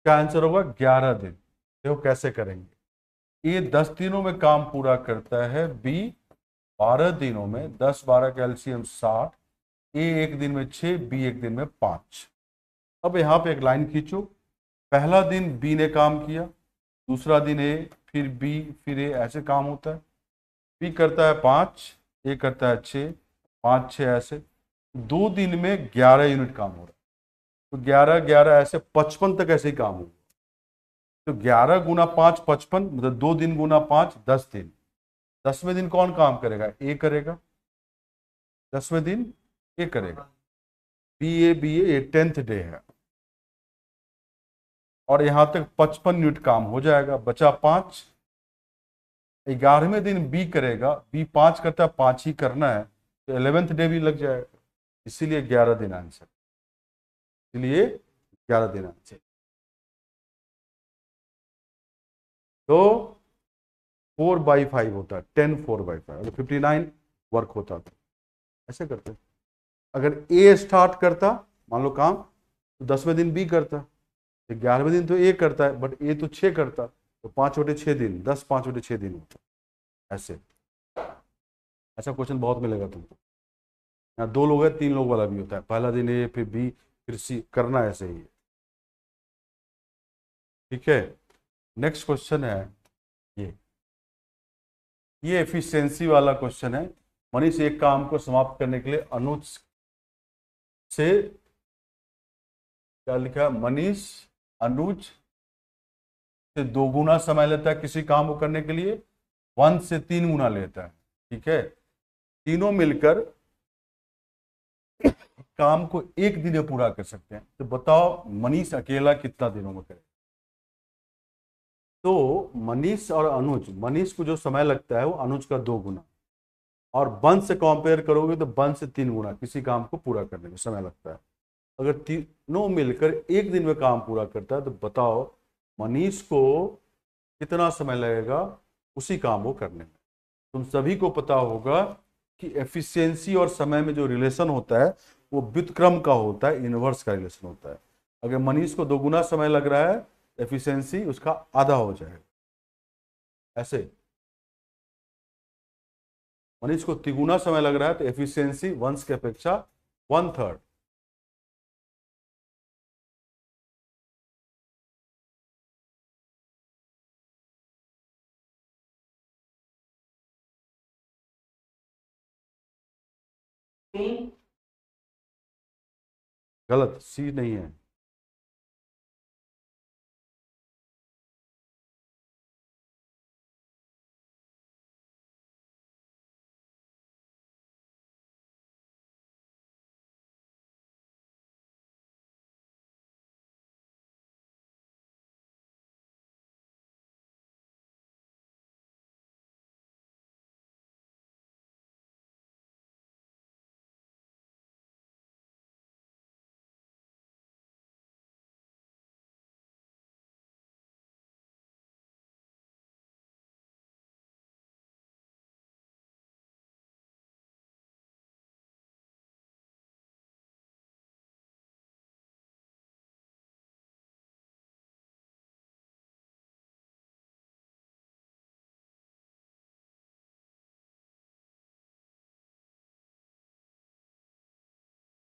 क्या आंसर होगा ग्यारह दिन देखो कैसे करेंगे ए दस दिनों में काम पूरा करता है बी बारह दिनों में दस बारह का एल्सियम साठ ए एक दिन में छ बी एक दिन में पांच अब यहाँ पे एक लाइन खींचो पहला दिन बी ने काम किया दूसरा दिन ए फिर बी फिर ए ऐसे काम होता है बी करता है पांच ए करता है छ पांच छ ऐसे दो दिन में ग्यारह यूनिट काम हो रहा है तो ग्यारह ग्यारह ऐसे पचपन तक ऐसे ही काम होगा तो ग्यारह गुना पांच पचपन मतलब दो दिन गुना पांच दस दिन दसवें दिन कौन काम करेगा ए करेगा दसवें दिन ए करेगा B A B A tenth day है और यहां तक पचपन यूनिट काम हो जाएगा बचा पांच ग्यारहवें दिन बी करेगा बी पांच करता है पांच ही करना है तो एलेवेंथ डे भी लग जाएगा इसीलिए ग्यारह दिन आंसर इसलिए ग्यारह दिन आना चाहिए तो फोर बाई फाइव होता है ten four by five fifty nine work होता था तो। ऐसे करते अगर ए स्टार्ट करता मान लो काम तो दसवें दिन बी करता तो ग्यारहवें दिन तो ए करता है बट ए तो छः करता तो पाँच बटे छः दिन दस पाँच बटे छः दिन होता ऐसे ऐसा क्वेश्चन बहुत मिलेगा तुमको यहाँ दो लोग है तीन लोग वाला भी होता है पहला दिन ए फिर बी कृषि करना ऐसे ही ठीक है नेक्स्ट क्वेश्चन है ये ये एफिशिएंसी वाला क्वेश्चन है मनीष एक काम को समाप्त करने के लिए अनुज से क्या लिखा मनीष अनुज से दो गुना समय लेता है किसी काम को करने के लिए वन से तीन गुना लेता है ठीक है तीनों मिलकर काम को एक दिन में पूरा कर सकते हैं तो बताओ मनीष अकेला कितना दिनों में करे तो मनीष और अनुज मनीष को जो समय लगता है वो अनुज का दो गुना और बंश से कंपेयर करोगे तो बंश से तीन गुना किसी काम को पूरा करने में समय लगता है अगर तीनों मिलकर एक दिन में काम पूरा करता है तो बताओ मनीष को कितना समय लगेगा उसी काम को करने में तुम सभी को पता होगा कि एफिशिएंसी और समय में जो रिलेशन होता है वो व्युतक्रम का होता है इनवर्स का रिलेशन होता है अगर मनीष को दोगुना समय लग रहा है एफिशिएंसी उसका आधा हो जाएगा ऐसे मनीष को तिगुना समय लग रहा है तो एफिशिएंसी वंस की अपेक्षा वन थर्ड गलत सी नहीं है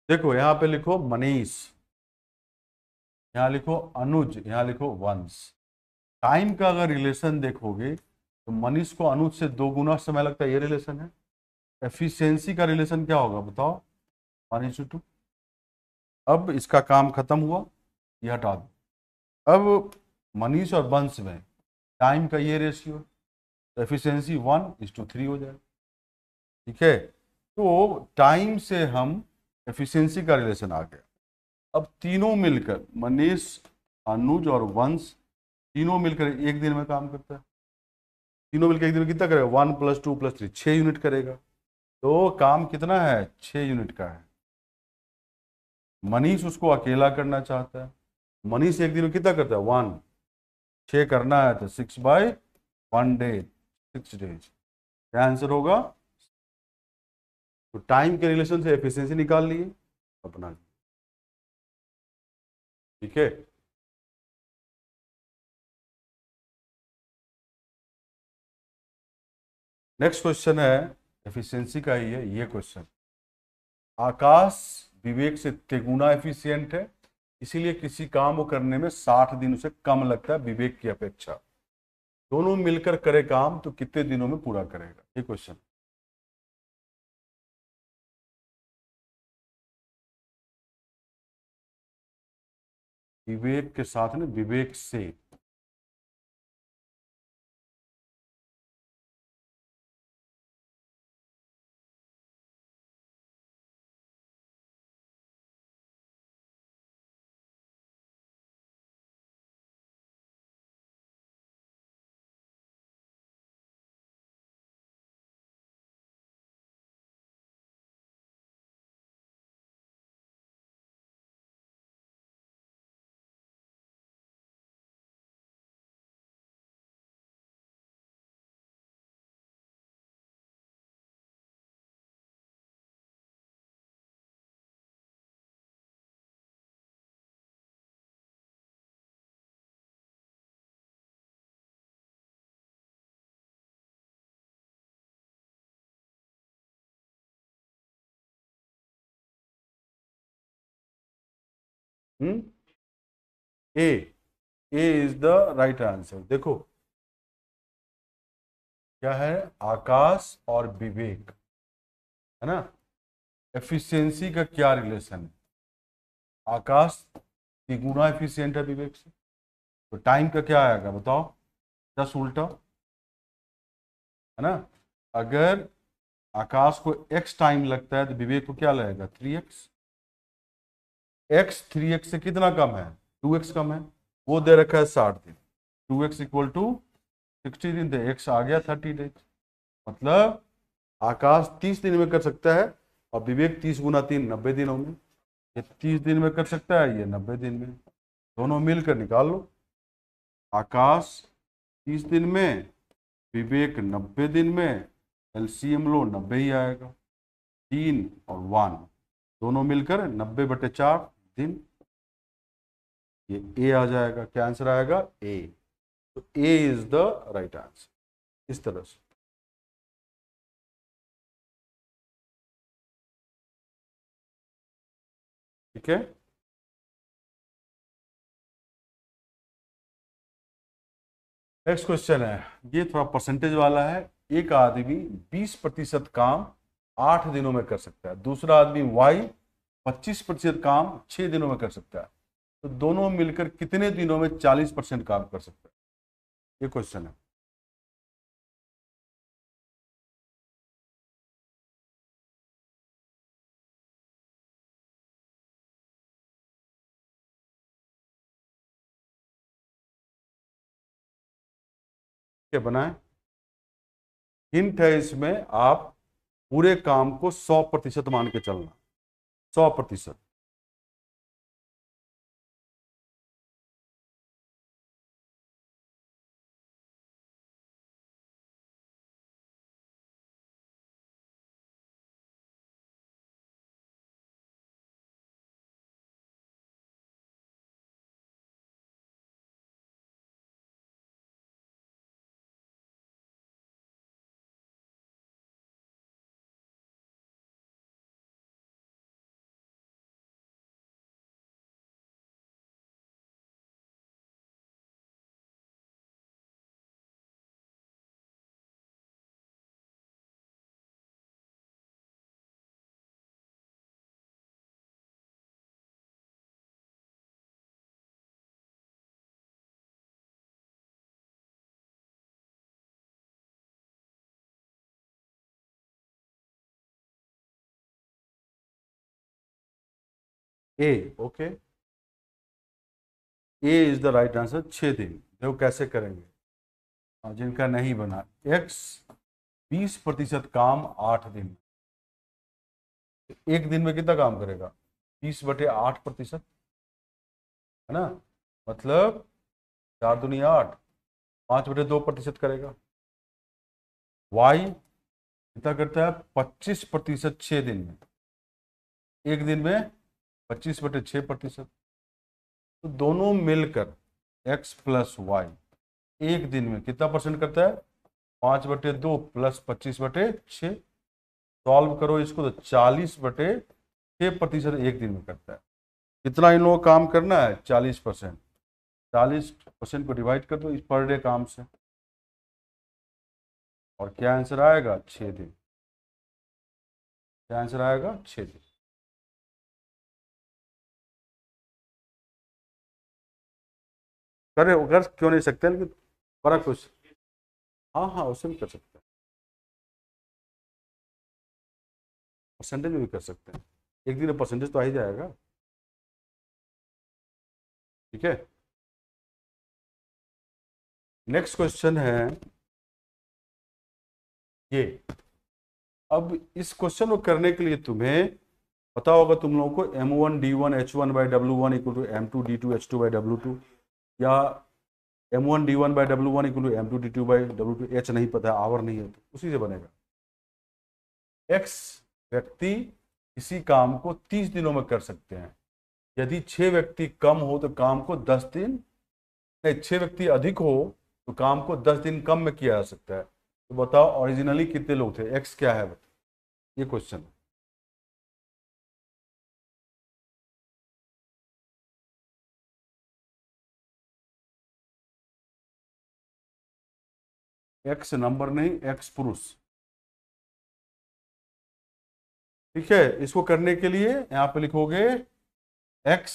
देखो यहां पे लिखो मनीष यहां लिखो अनुज यहां लिखो वंश टाइम का अगर रिलेशन देखोगे तो मनीष को अनुज से दो गुना समय लगता है ये रिलेशन है एफिशिएंसी का रिलेशन क्या होगा बताओ मनीष टू अब इसका काम खत्म हुआ यह हटा दो अब मनीष और वंश में टाइम का ये रेशियो तो efficiency one is to three हो जाएगा ठीक है तो टाइम से हम एफिशिएंसी का रिलेशन आ गया अब तीनों मिलकर मनीष अनुज और वंश तीनों मिलकर एक दिन में काम करता है तीनों मिलकर एक दिन में कितना करेगा one plus two plus three छः यूनिट करेगा तो काम कितना है छः यूनिट का है मनीष उसको अकेला करना चाहता है मनीष एक दिन में कितना करता है वन छः करना है तो six by one day six days क्या आंसर होगा तो टाइम के रिलेशन से एफिशिएंसी निकाल लिए अपना ठीक है नेक्स्ट क्वेश्चन है एफिशिएंसी का ही है ये क्वेश्चन आकाश विवेक से तिगुना एफिशिएंट है इसीलिए किसी काम को करने में साठ दिन उसे कम लगता है विवेक की अपेक्षा दोनों मिलकर करे काम तो कितने दिनों में पूरा करेगा ये क्वेश्चन विवेक के साथ ना विवेक से A A is the right answer देखो क्या है आकाश और विवेक है ना एफिशिएंसी का क्या रिलेशन है आकाश तिगुना एफिशिएंट है विवेक से तो टाइम का क्या आएगा बताओ दस उल्टा है ना अगर आकाश को एक्स टाइम लगता है तो विवेक को क्या लगेगा three x x three x से कितना कम है टू एक्स कम है वो दे रखा है साठ दिन two x equal to sixty दिन दे एक्स आ गया थर्टी डेज मतलब आकाश तीस दिन में कर सकता है और विवेक तीस गुना तीन नब्बे दिनों में ये तीस दिन में कर सकता है ये नब्बे दिन में दोनों मिलकर निकाल लो आकाश तीस दिन में विवेक नब्बे दिन में एलसीएम लो नब्बे ही आएगा तीन और वन दोनों मिलकर नब्बे बटे चार दिन ये ए आ जाएगा क्या आंसर आएगा ए तो A is the right answer इस तरह से ठीक है नेक्स्ट क्वेश्चन है ये थोड़ा परसेंटेज वाला है एक आदमी 20 प्रतिशत काम आठ दिनों में कर सकता है दूसरा आदमी वाई 25 प्रतिशत काम छह दिनों में कर सकता है तो दोनों मिलकर कितने दिनों में 40 परसेंट काम कर सकता है ये क्वेश्चन है क्या बनाए हिंट है इसमें आप पूरे काम को 100 प्रतिशत मान के चलना सौ प्रतिशत A okay A is the right answer छ दिन देखो कैसे करेंगे हाँ, जिनका नहीं बना एक्स बीस प्रतिशत काम आठ दिन एक दिन में कितना काम करेगा बीस बटे आठ प्रतिशत है ना मतलब चार दुनिया आठ पांच बटे दो प्रतिशत करेगा वाई कितना करता है पच्चीस प्रतिशत छह दिन में एक दिन में पच्चीस बटे छः प्रतिशत तो दोनों मिलकर x प्लस वाई एक दिन में कितना परसेंट करता है पाँच बटे दो प्लस पच्चीस बटे छः सॉल्व करो इसको तो चालीस बटे छः प्रतिशत एक दिन में करता है कितना इन लोगों काम करना है चालीस परसेंट चालीस परसेंट को डिवाइड कर दो इस पर डे काम से और क्या आंसर आएगा छः दिन क्या आंसर आएगा छः दिन कर कर क्यों नहीं सकते लेकिन बड़ा कुछ हाँ हाँ उससे भी कर सकते हैं परसेंटेज में भी कर सकते हैं एक दिन परसेंटेज तो आ ही जाएगा ठीक है नेक्स्ट क्वेश्चन है ये अब इस क्वेश्चन को करने के लिए तुम्हें पता होगा तुम लोगों को M one D one H one by W one equal to M two D two H two by W two या M one D one by W one equal M two D two by W two H नहीं पता है our नहीं है तो उसी से बनेगा एक्स व्यक्ति इसी काम को तीस दिनों में कर सकते हैं यदि छः व्यक्ति कम हो तो काम को दस दिन नहीं छः व्यक्ति अधिक हो तो काम को दस दिन कम में किया जा सकता है तो बताओ ओरिजिनली कितने लोग थे एक्स क्या है बताओ ये क्वेश्चन है एक्स नंबर नहीं एक्स पुरुष ठीक है इसको करने के लिए यहां पे लिखोगे एक्स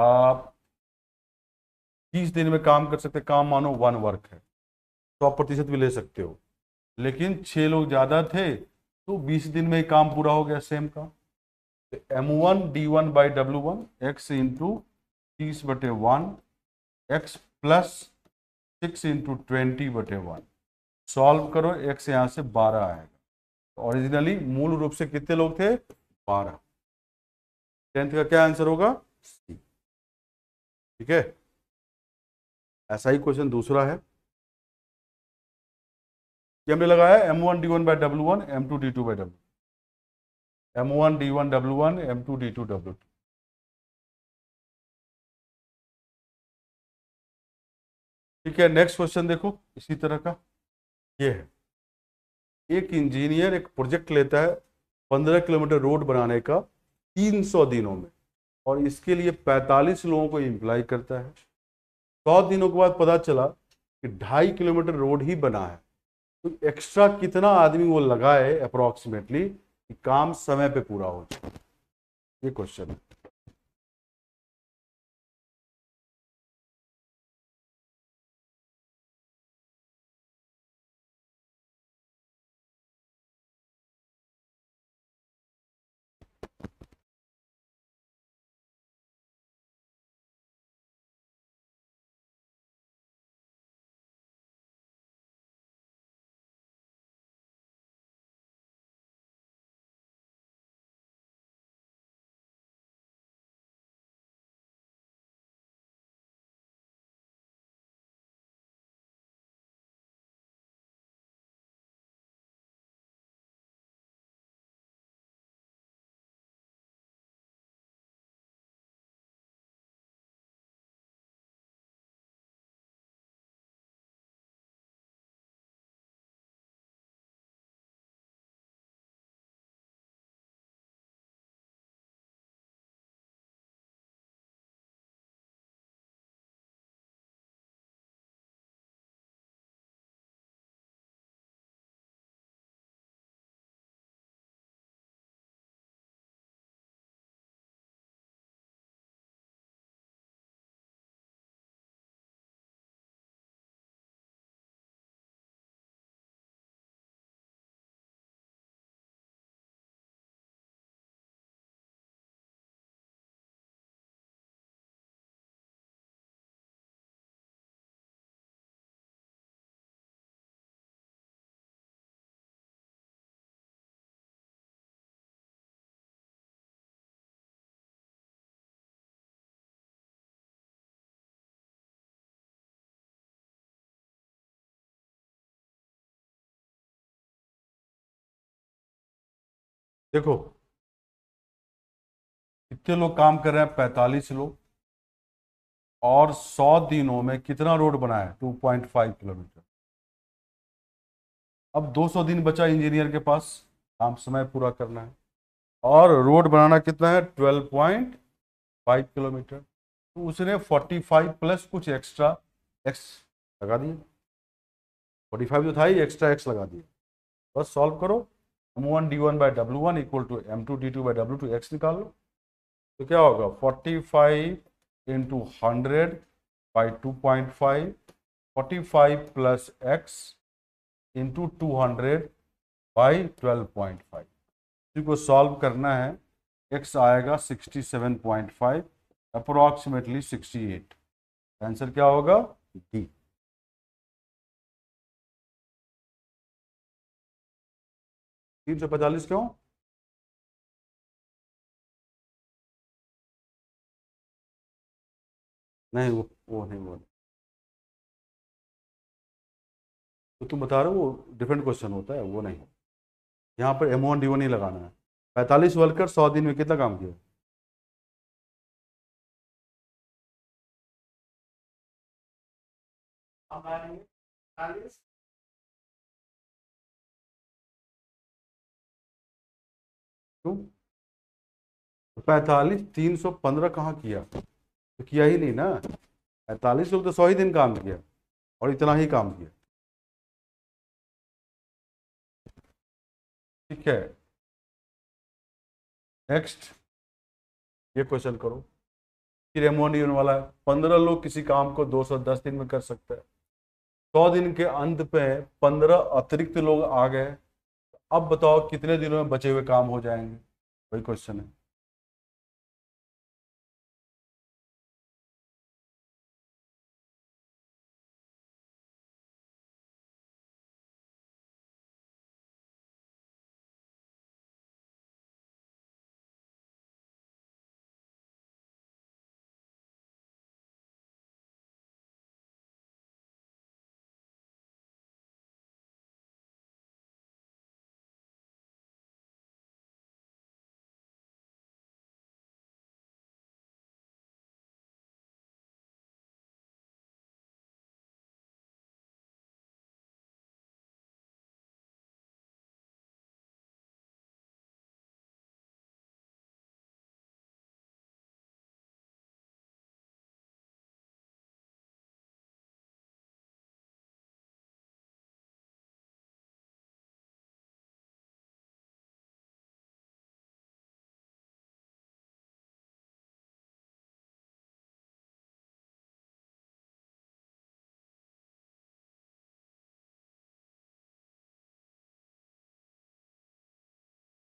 आप तीस दिन में काम कर सकते काम मानो वन वर्क है तो आप प्रतिशत भी ले सकते हो लेकिन छह लोग ज़्यादा थे तो बीस दिन में काम पूरा हो गया सेम काम M one D one by W one x into तीस बटे one x plus six into twenty बटे वन सॉल्व करो एक से यहाँ से बारह आएगा ओरिजिनली मूल रूप से कितने लोग थे बारह टेंथ का क्या आंसर होगा सी ठीक है ऐसा ही क्वेश्चन दूसरा है कि हमने लगाया M one D one by W one M two D two by W M one D one W one M two D two W two ठीक है नेक्स्ट क्वेश्चन देखो इसी तरह का ये है एक इंजीनियर एक प्रोजेक्ट लेता है पंद्रह किलोमीटर रोड बनाने का तीन सौ दिनों में और इसके लिए पैंतालीस लोगों को इम्प्लाई करता है सौ दिनों के बाद पता चला कि ढाई किलोमीटर रोड ही बना है तो एक्स्ट्रा कितना आदमी वो लगाए अप्रोक्सीमेटली काम समय पे पूरा हो जाए ये क्वेश्चन है देखो कितने लोग काम कर रहे हैं पैंतालीस लोग और सौ दिनों में कितना रोड बनाया टू पॉइंट फाइव किलोमीटर अब दो सौ दिन बचा इंजीनियर के पास काम समय पूरा करना है और रोड बनाना कितना है ट्वेल्व पॉइंट फाइव किलोमीटर तो उसने फोर्टी फाइव प्लस कुछ एक्स्ट्रा एक्स लगा दिए फोर्टी फाइव जो था ही एक्स्ट्रा एक्स लगा दिए बस सॉल्व करो D one by W one equal to M two D two by W two x निकाल लो तो क्या होगा forty five into hundred by two point five forty five plus x into two hundred by twelve point five इसी को solve करना है x आएगा sixty seven point five approximately sixty eight answer क्या होगा डी तीन सौ पैंतालीस क्यों नहीं वो वो नहीं वो नहीं। तो तुम बता रहे हो वो डिफरेंट क्वेश्चन होता है वो नहीं यहाँ पर एम डी नहीं लगाना है पैंतालीस वर्कर सौ दिन में कितना काम किया हमारे तो पैतालीस तीन सौ पंद्रह कहाँ किया तो किया ही नहीं ना पैतालीस लोग तो सौ ही दिन काम किया और इतना ही काम किया ठीक है नेक्स्ट ये क्वेश्चन करो कि रेमोनियन वाला पंद्रह लोग किसी काम को दो सौ दस दिन में कर सकते हैं सौ दिन के अंत पे पंद्रह अतिरिक्त लोग आ गए अब बताओ कितने दिनों में बचे हुए काम हो जाएंगे वही क्वेश्चन है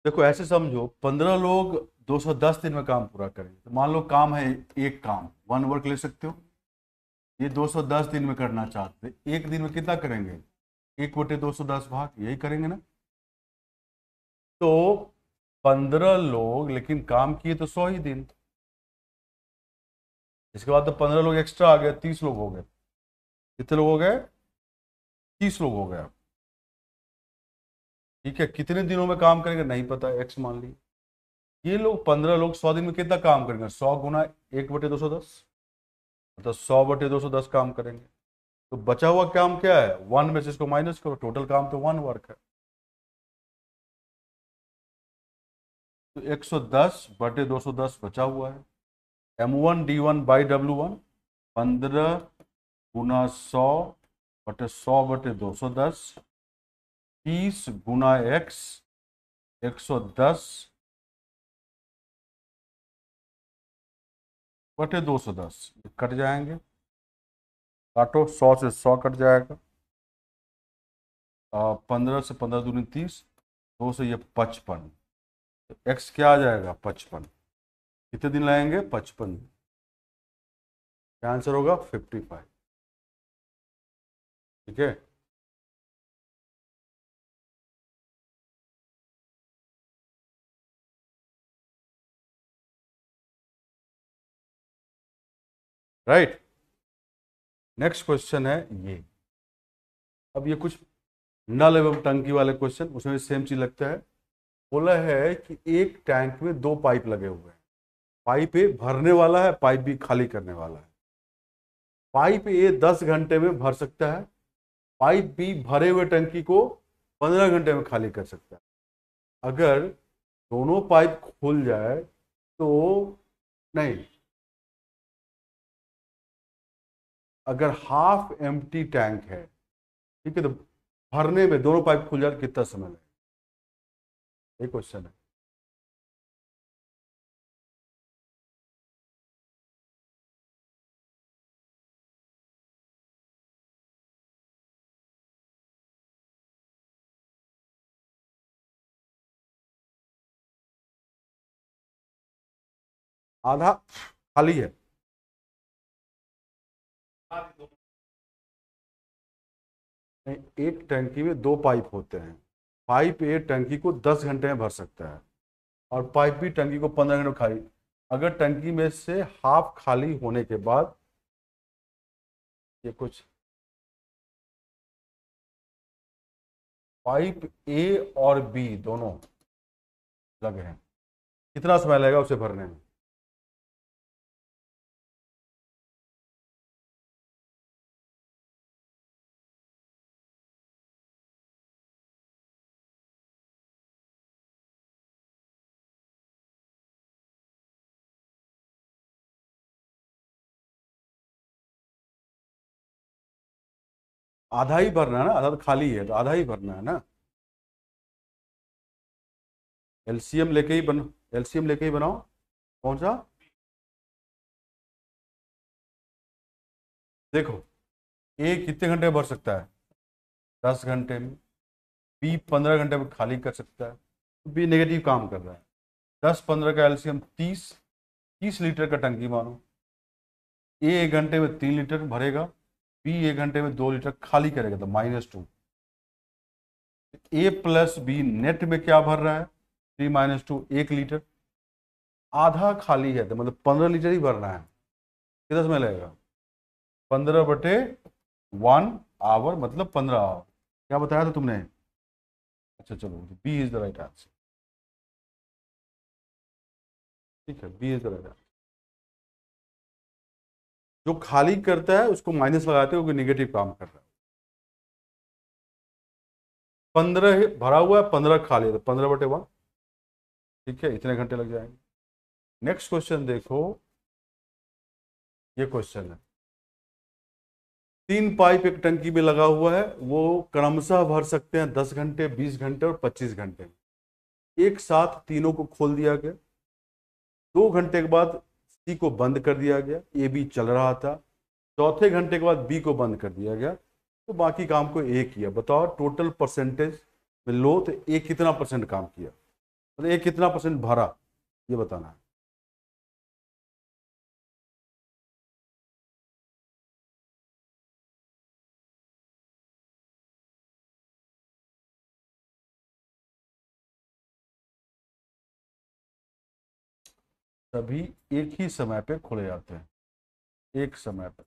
देखो ऐसे समझो पंद्रह लोग 210 दिन में काम पूरा करेंगे तो मान लो काम है एक काम वन वर्क ले सकते हो ये 210 दिन में करना चाहते एक दिन में कितना करेंगे एक बटे दो भाग यही करेंगे ना तो पंद्रह लोग लेकिन काम किए तो सौ ही दिन इसके बाद तो पंद्रह लोग एक्स्ट्रा आ गए तीस लोग हो गए कितने लोग हो गए तीस लोग हो गए ठीक है कितने दिनों में काम करेंगे नहीं पता एक्स मान ली ये लोग पंद्रह लोग सौ दिन में कितना काम करेंगे सौ गुना एक बटे दो सौ दस मतलब सौ बटे दो सौ दस काम करेंगे तो बचा हुआ काम क्या है वन में इसको माइनस करो टोटल काम तो वन वर्क है तो दस बटे दस बचा हुआ है M one D one by W one पंद्रह गुना सौ बटे सौ बटे दो सौ दस तीस गुना एक्स एक सौ दस बटे दो सौ दस कट जाएंगे काटो सौ से सौ कट जाएगा पंद्रह से पंद्रह दूनी तीस दो सौ ये पचपन तो एक्स क्या आ जाएगा पचपन कितने दिन लाएंगे पचपन दिन क्या आंसर होगा फिफ्टी फाइव ठीक है राइट नेक्स्ट क्वेश्चन है ये अब ये कुछ नल एवं टंकी वाले क्वेश्चन उसमें भी सेम चीज लगता है बोला है कि एक टैंक में दो पाइप लगे हुए हैं पाइप ए भरने वाला है पाइप बी खाली करने वाला है पाइप ए दस घंटे में भर सकता है पाइप बी भरे हुए टंकी को पंद्रह घंटे में खाली कर सकता है अगर दोनों पाइप खुल जाए तो नहीं अगर हाफ एम टैंक है ठीक है तो भरने में दोनों पाइप खुल जाए तो कितना समय लगे ये क्वेश्चन है आधा खाली है एक टंकी में दो पाइप होते हैं पाइप ए टंकी को दस घंटे में भर सकता है और पाइप भी टंकी को पंद्रह घंटे में खाली अगर टंकी में से हाफ खाली होने के बाद ये कुछ पाइप ए और बी दोनों लगे हैं कितना समय लगेगा उसे भरने में आधा ही भरना है ना आधा तो खाली है तो आधा ही भरना है ना एलसीएम लेके ही बनो एलसीएम लेके ही बनाओ कौन सा देखो ए कितने घंटे भर सकता है दस घंटे में बी पंद्रह घंटे में खाली कर सकता है तो बी नेगेटिव काम कर रहा है दस पंद्रह का एलसीएम तीस तीस लीटर का टंकी मानो ए एक घंटे में तीन लीटर भरेगा बी एक घंटे में दो लीटर खाली करेगा तो minus two A plus B net में क्या भर रहा है थ्री माइनस टू एक लीटर आधा खाली है तो मतलब पंद्रह लीटर ही भरना है कितना समय लगेगा पंद्रह बटे वन आवर मतलब पंद्रह आवर क्या बताया था तुमने अच्छा चलो तो B is the right answer ठीक है B is the right answer जो खाली करता है उसको माइनस लगाते हैं क्योंकि निगेटिव काम कर रहा है पंद्रह भरा हुआ है पंद्रह खाली है तो पंद्रह बटे वन ठीक है इतने घंटे लग जाएंगे नेक्स्ट क्वेश्चन देखो ये क्वेश्चन है तीन पाइप एक टंकी में लगा हुआ है वो क्रमशः भर सकते हैं दस घंटे बीस घंटे और पच्चीस घंटे एक साथ तीनों को खोल दिया गया दो घंटे के बाद सी को बंद कर दिया गया ए बी चल रहा था चौथे घंटे के बाद बी को बंद कर दिया गया तो बाकी काम को ए किया बताओ टोटल परसेंटेज में लो तो ए कितना परसेंट काम किया मतलब ए कितना परसेंट भरा ये बताना है सभी एक ही समय पे खुले जाते हैं एक समय पर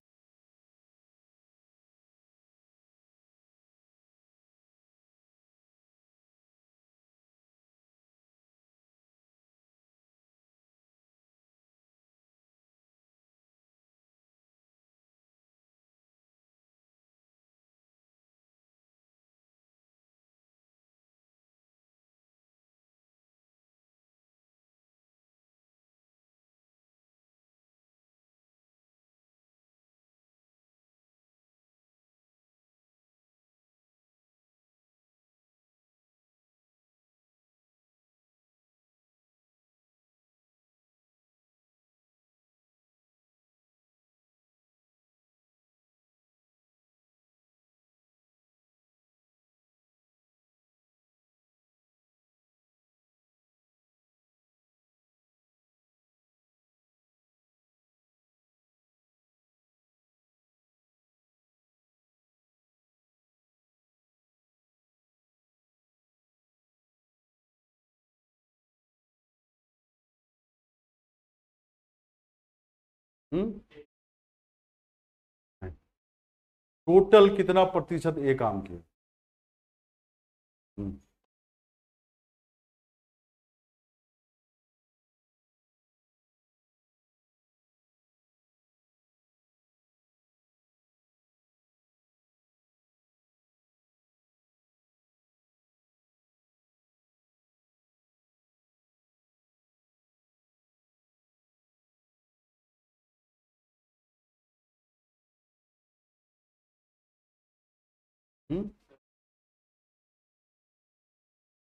हम्म? टोटल कितना प्रतिशत एक काम के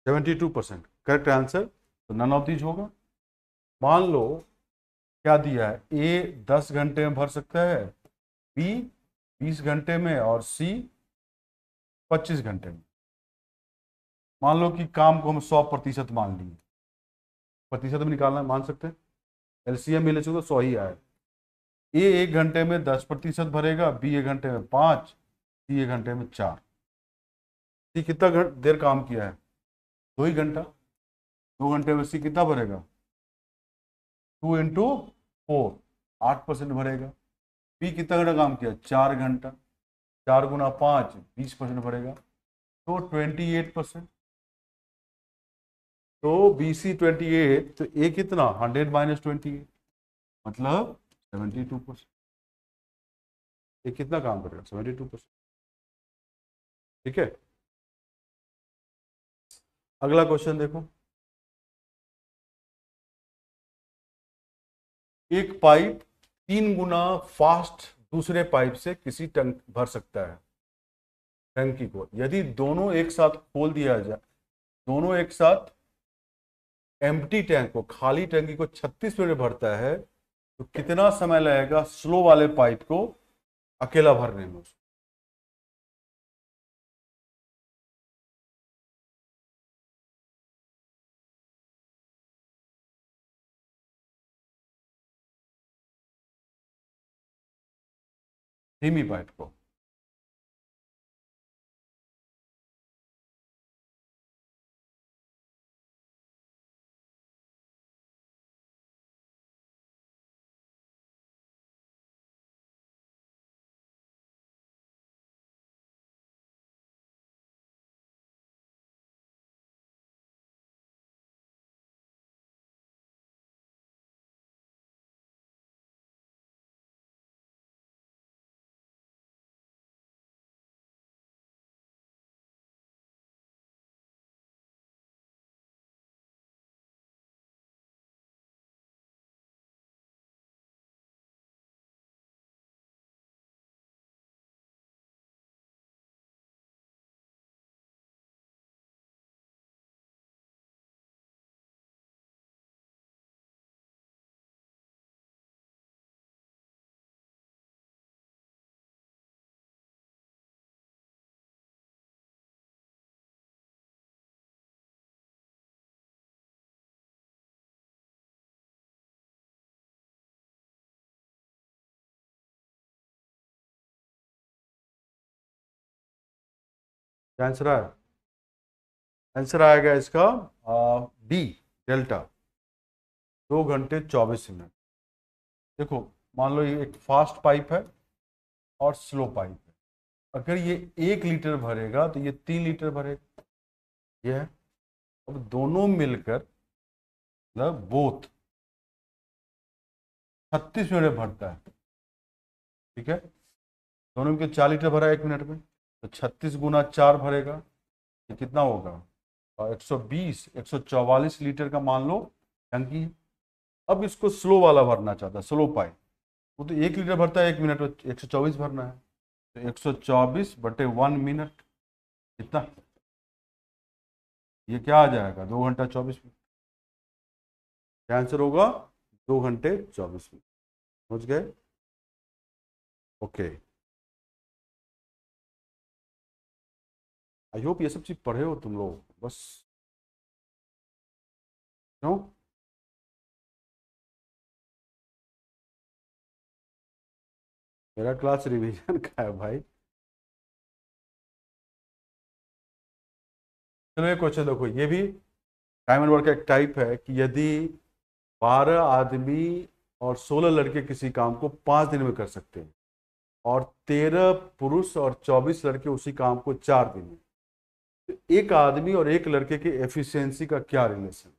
seventy two percent correct answer तो नन ऑफ दीज होगा मान लो क्या दिया है ए दस घंटे में भर सकता है बी बीस घंटे में और सी पच्चीस घंटे में मान लो कि काम को हम सौ प्रतिशत मान लिए प्रतिशत में निकालना मान सकते हैं एलसीएम सी एम चुके तो सौ ही आए ए एक घंटे में दस प्रतिशत भरेगा बी एक घंटे में पाँच सी एक घंटे में चार सी कितना देर काम किया है दो ही घंटा दो घंटे में सी कितना भरेगा टू इंटू फोर आठ परसेंट भरेगा बी कितना घंटा काम किया चार घंटा चार गुना पाँच बीस परसेंट भरेगा तो ट्वेंटी एट परसेंट तो बी सी ट्वेंटी एट तो ए कितना हंड्रेड माइनस ट्वेंटी एट मतलब सेवेंटी टू परसेंट ये कितना काम करेगा सेवेंटी टू परसेंट ठीक है अगला क्वेश्चन देखो एक पाइप तीन गुना फास्ट दूसरे पाइप से किसी टंक भर सकता है टंकी को यदि दोनों एक साथ खोल दिया जाए दोनों एक साथ एम्प्टी टैंक को खाली टंकी को 36 मिनट भरता है तो कितना समय लगेगा स्लो वाले पाइप को अकेला भरने में उसको धीमी बाइट को क्या आंसर आया आंसर आएगा इसका डी डेल्टा दो घंटे चौबीस मिनट देखो मान लो ये एक फास्ट पाइप है और स्लो पाइप है अगर ये एक लीटर भरेगा तो ये तीन लीटर भरेगा ये है अब दोनों मिलकर मतलब बोथ छत्तीस मिनट भरता है ठीक है दोनों मिलकर चार लीटर भरा एक मिनट में तो छत्तीस गुना चार भरेगा ये कितना होगा एक सौ बीस एक सौ चौवालीस लीटर का मान लो टंकी अब इसको स्लो वाला भरना चाहता है स्लो पाइप वो तो एक लीटर भरता है एक मिनट में एक सौ चौबीस भरना है तो एक सौ चौबीस बटे वन मिनट कितना ये क्या आ जाएगा दो घंटा चौबीस मिनट क्या आंसर होगा दो घंटे चौबीस मिनट समझ गए ओके आई होप ये सब चीज़ पढ़े हो तुम लोग बस क्यों मेरा क्लास रिवीजन का है भाई चलो एक क्वेश्चन देखो ये भी टाइम एंड वर्क का एक टाइप है कि यदि बारह आदमी और सोलह लड़के किसी काम को पांच दिन में कर सकते हैं और तेरह पुरुष और चौबीस लड़के उसी काम को चार दिन में एक आदमी और एक लड़के की एफिशिएंसी का क्या रिलेशन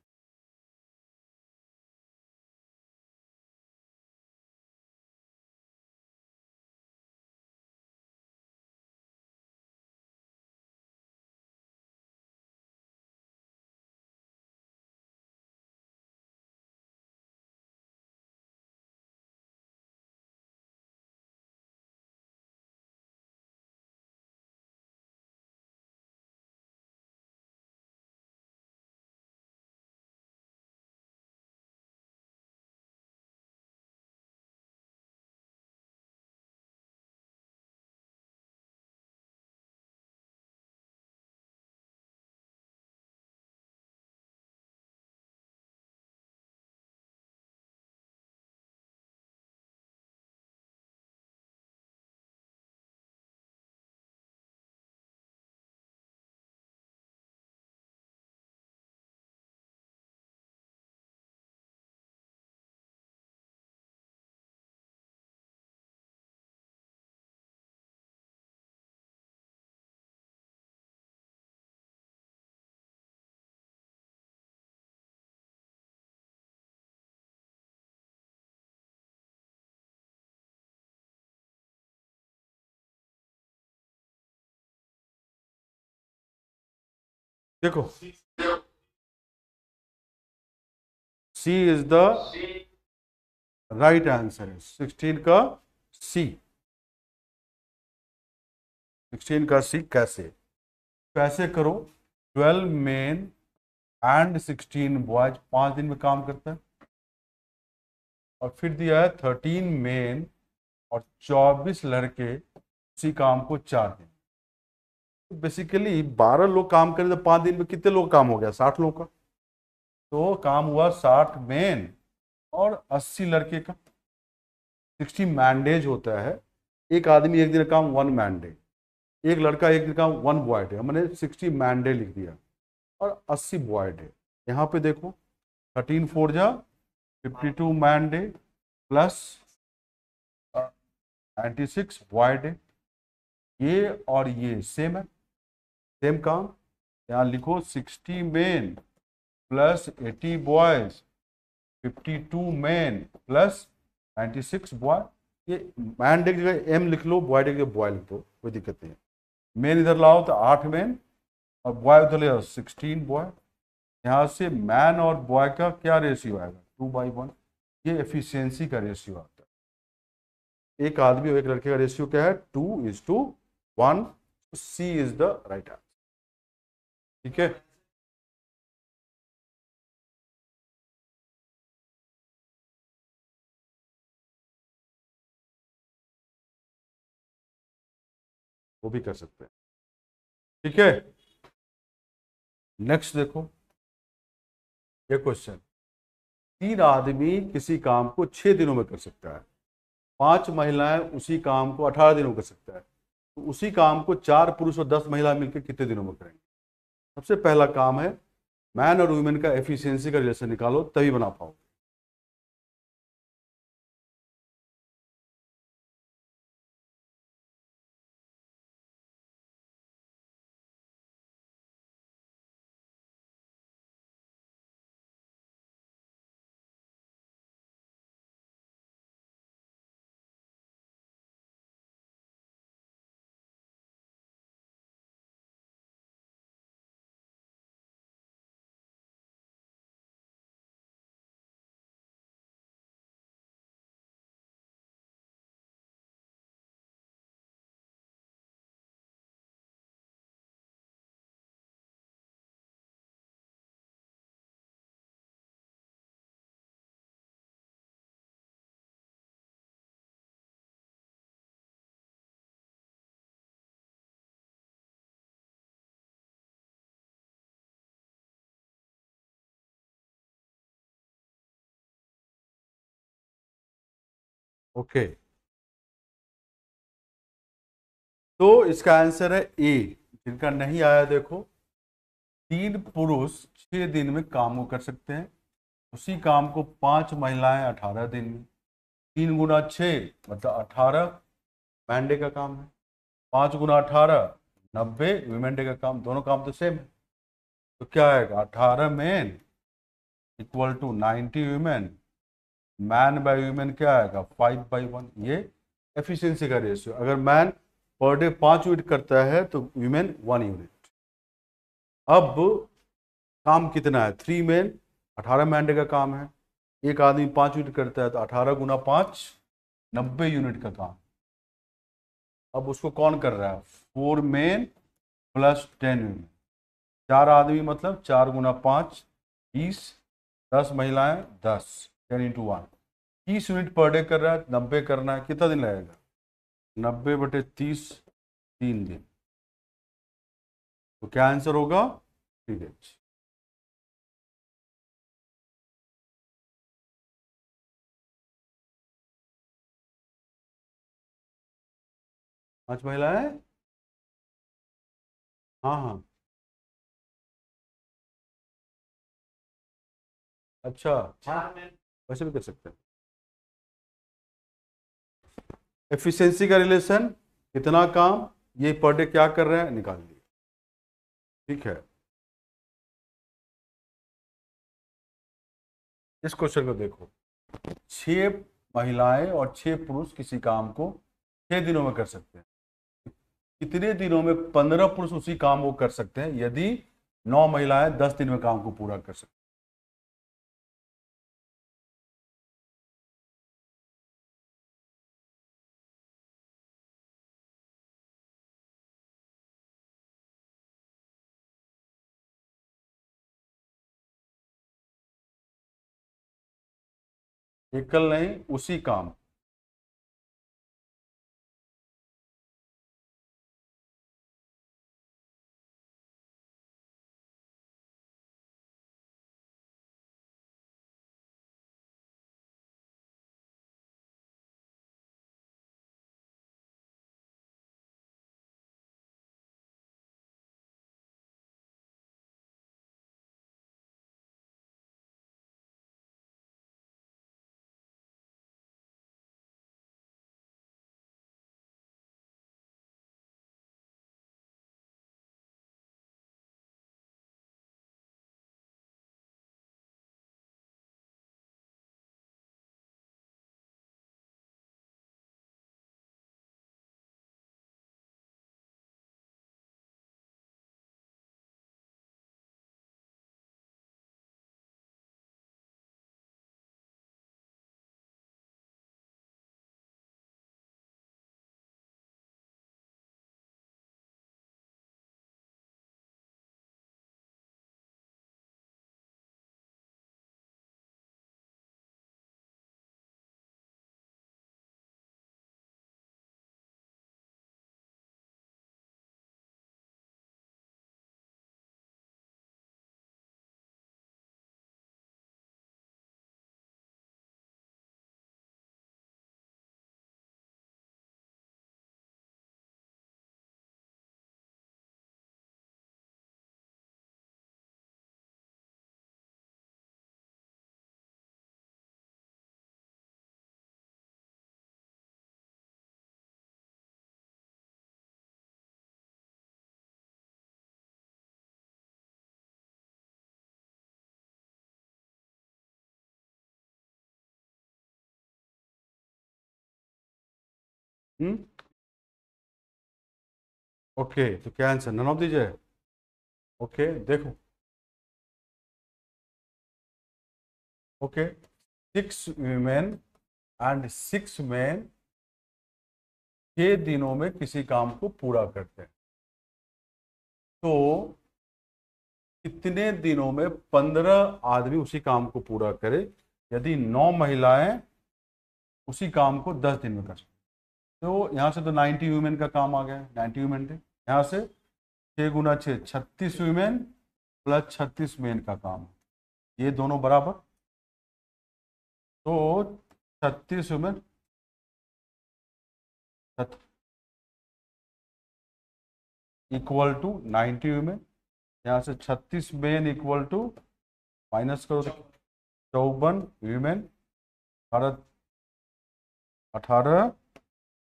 देखो C is the right answer है सिक्सटीन का सी सिक्सटीन का सी कैसे कैसे तो करो twelve men and sixteen boys पांच दिन में काम करता है और फिर दिया है थर्टीन मेन और चौबीस लड़के उसी काम को चार दिन बेसिकली बारह लोग काम करें तो पांच दिन में कितने लोग काम हो गया साठ लोग का तो काम हुआ साठ मेन और अस्सी लड़के का सिक्सटी मैंडेज होता है एक आदमी एक दिन काम वन मैंडे एक लड़का एक दिन काम वन बॉय डे मैंने सिक्सटी मैंडे लिख दिया और अस्सी बॉय डे यहाँ पे देखो थर्टीन फोर जा fifty two man day plus ninety six ये और ये सेम है सेम काम यहाँ लिखो sixty men plus eighty boys fifty two man plus ninety six boy ये मैन डेक जगह एम लिख लो बॉय डेक जगह बॉय लिख दो कोई दिक्कत नहीं है मेन इधर लाओ तो आठ मैन और बॉय उधर ले आओ सिक्सटीन बॉय यहाँ से मैन और बॉय का क्या रेशियो आएगा टू बाई वन ये एफिशिएंसी का रेशियो आता है एक आदमी और एक लड़के का रेशियो क्या है two is to one C is the right answer ठीक है वो भी कर सकते हैं ठीक है नेक्स्ट देखो ये क्वेश्चन तीन आदमी किसी काम को छह दिनों में कर सकता है पांच महिलाएं उसी काम को अठारह दिनों कर सकता है तो उसी काम को चार पुरुष और दस महिला मिलकर कितने दिनों में करेंगे सबसे पहला काम है मैन और वुमेन का एफिशिएंसी का रिलेशन निकालो तभी बना पाओ ओके तो इसका आंसर है ए जिनका नहीं आया देखो तीन पुरुष छह दिन में काम कर सकते हैं उसी काम को पांच महिलाएं अठारह दिन में तीन गुना छ मतलब अठारह मैन डे का काम है पांच गुना अठारह नब्बे वीमेन डे का काम दोनों काम तो सेम है तो क्या आएगा अठारह man equal to ninety women man by woman क्या आएगा फाइव बाई वन ये एफिशिएंसी का रेशियो अगर मैन पर डे पांच यूनिट करता है तो ह्यूमन वन यूनिट अब काम कितना है थ्री मैन अठारह मैन का काम है एक आदमी पांच यूनिट करता है तो अठारह गुना पांच नब्बे यूनिट का काम अब उसको कौन कर रहा है four men plus ten unit चार आदमी मतलब चार गुना पांच बीस दस महिलाएं दस टेन इंटू वन तीस यूनिट पर डे कर रहा है नब्बे करना है कितना दिन लगेगा नब्बे बटे तीस तीन दिन तो क्या आंसर होगा ठीक है पांच है हाँ हाँ अच्छा हाँ, वैसे भी कर सकते हैं एफिशिएंसी का रिलेशन कितना काम ये पर डे क्या कर रहे हैं निकाल लिए ठीक है इस क्वेश्चन को देखो छह महिलाएं और छह पुरुष किसी काम को छह दिनों में कर सकते हैं कितने दिनों में पंद्रह पुरुष उसी काम को कर सकते हैं यदि नौ महिलाएं दस दिन में काम को पूरा कर सकते एकल नहीं उसी काम ओके hmm? तो क्या आंसर नन ऑफ दीज है ओके देखो okay six women and six man छह दिनों में किसी काम को पूरा करते हैं तो कितने दिनों में पंद्रह आदमी उसी काम को पूरा करे यदि नौ महिलाएं उसी काम को दस दिन में कर सकते तो यहाँ से तो 90 वुमेन का काम आ गया 90 वुमेन थे यहाँ से छः गुना छः छत्तीस वीमेन प्लस छत्तीस मेन का काम ये दोनों बराबर तो छत्तीस women equal to ninety women यहाँ से छत्तीस मेन इक्वल टू माइनस करो तो चौवन वुमेन अठारह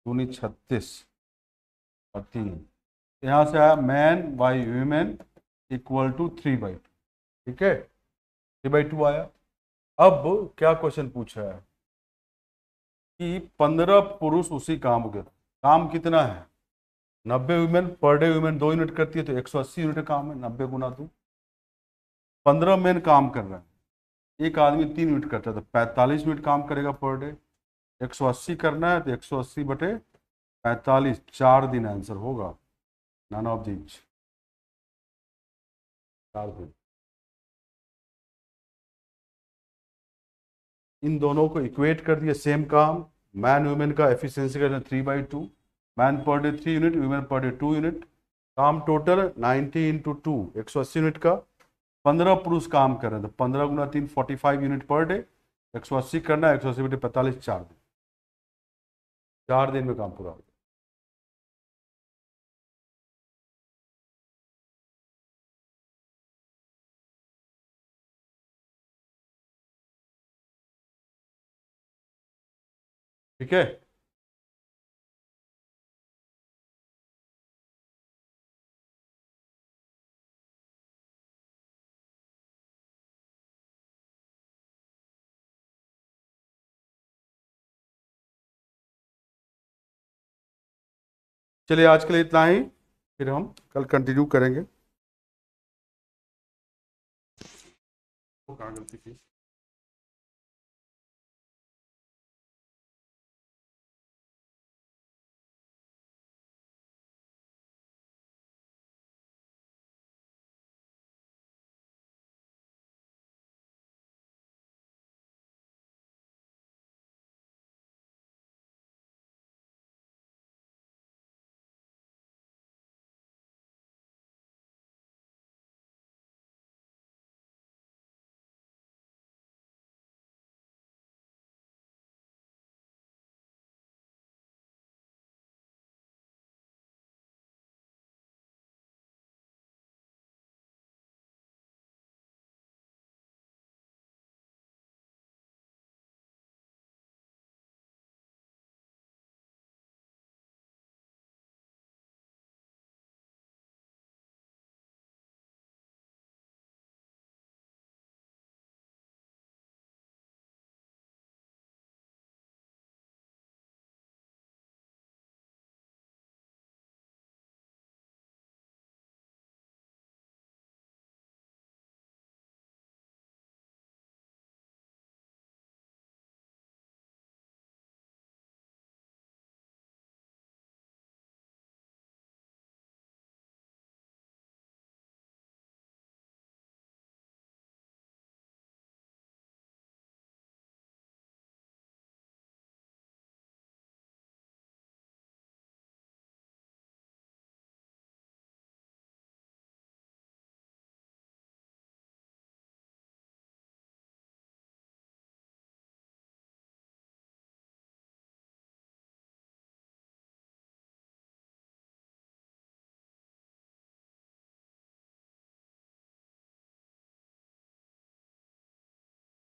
दूनी छत्तीस और तीन यहाँ से आया man by women equal to three by two ठीक है थ्री बाई टू आया अब क्या क्वेश्चन पूछा है कि पंद्रह पुरुष उसी काम के काम कितना है नब्बे वीमेन पर डे वीमेन दो यूनिट करती है तो एक सौ अस्सी यूनिट काम है नब्बे गुना दो पंद्रह मेन काम कर रहे हैं एक आदमी तीन यूनिट करता है तो पैंतालीस मिनट काम करेगा पर डे 180 करना है तो 180 बटे पैंतालीस चार दिन आंसर होगा नन ऑफ दीज चार दिन इन दोनों को इक्वेट कर दिया सेम काम मैन वुमेन का एफिशिएंसी करना three by two man per day three unit women per day two unit काम टोटल नाइनटी इंटू टू एक सौ अस्सी यूनिट का पंद्रह पुरुष काम कर रहे थे पंद्रह गुना तीन forty five unit per day एक सौ अस्सी करना तो एक सौ अस्सी बटे पैंतालीस चार दिन चार दिन में काम पूरा हो गया ठीक है चलिए आज के लिए इतना ही फिर हम कल कंटिन्यू करेंगे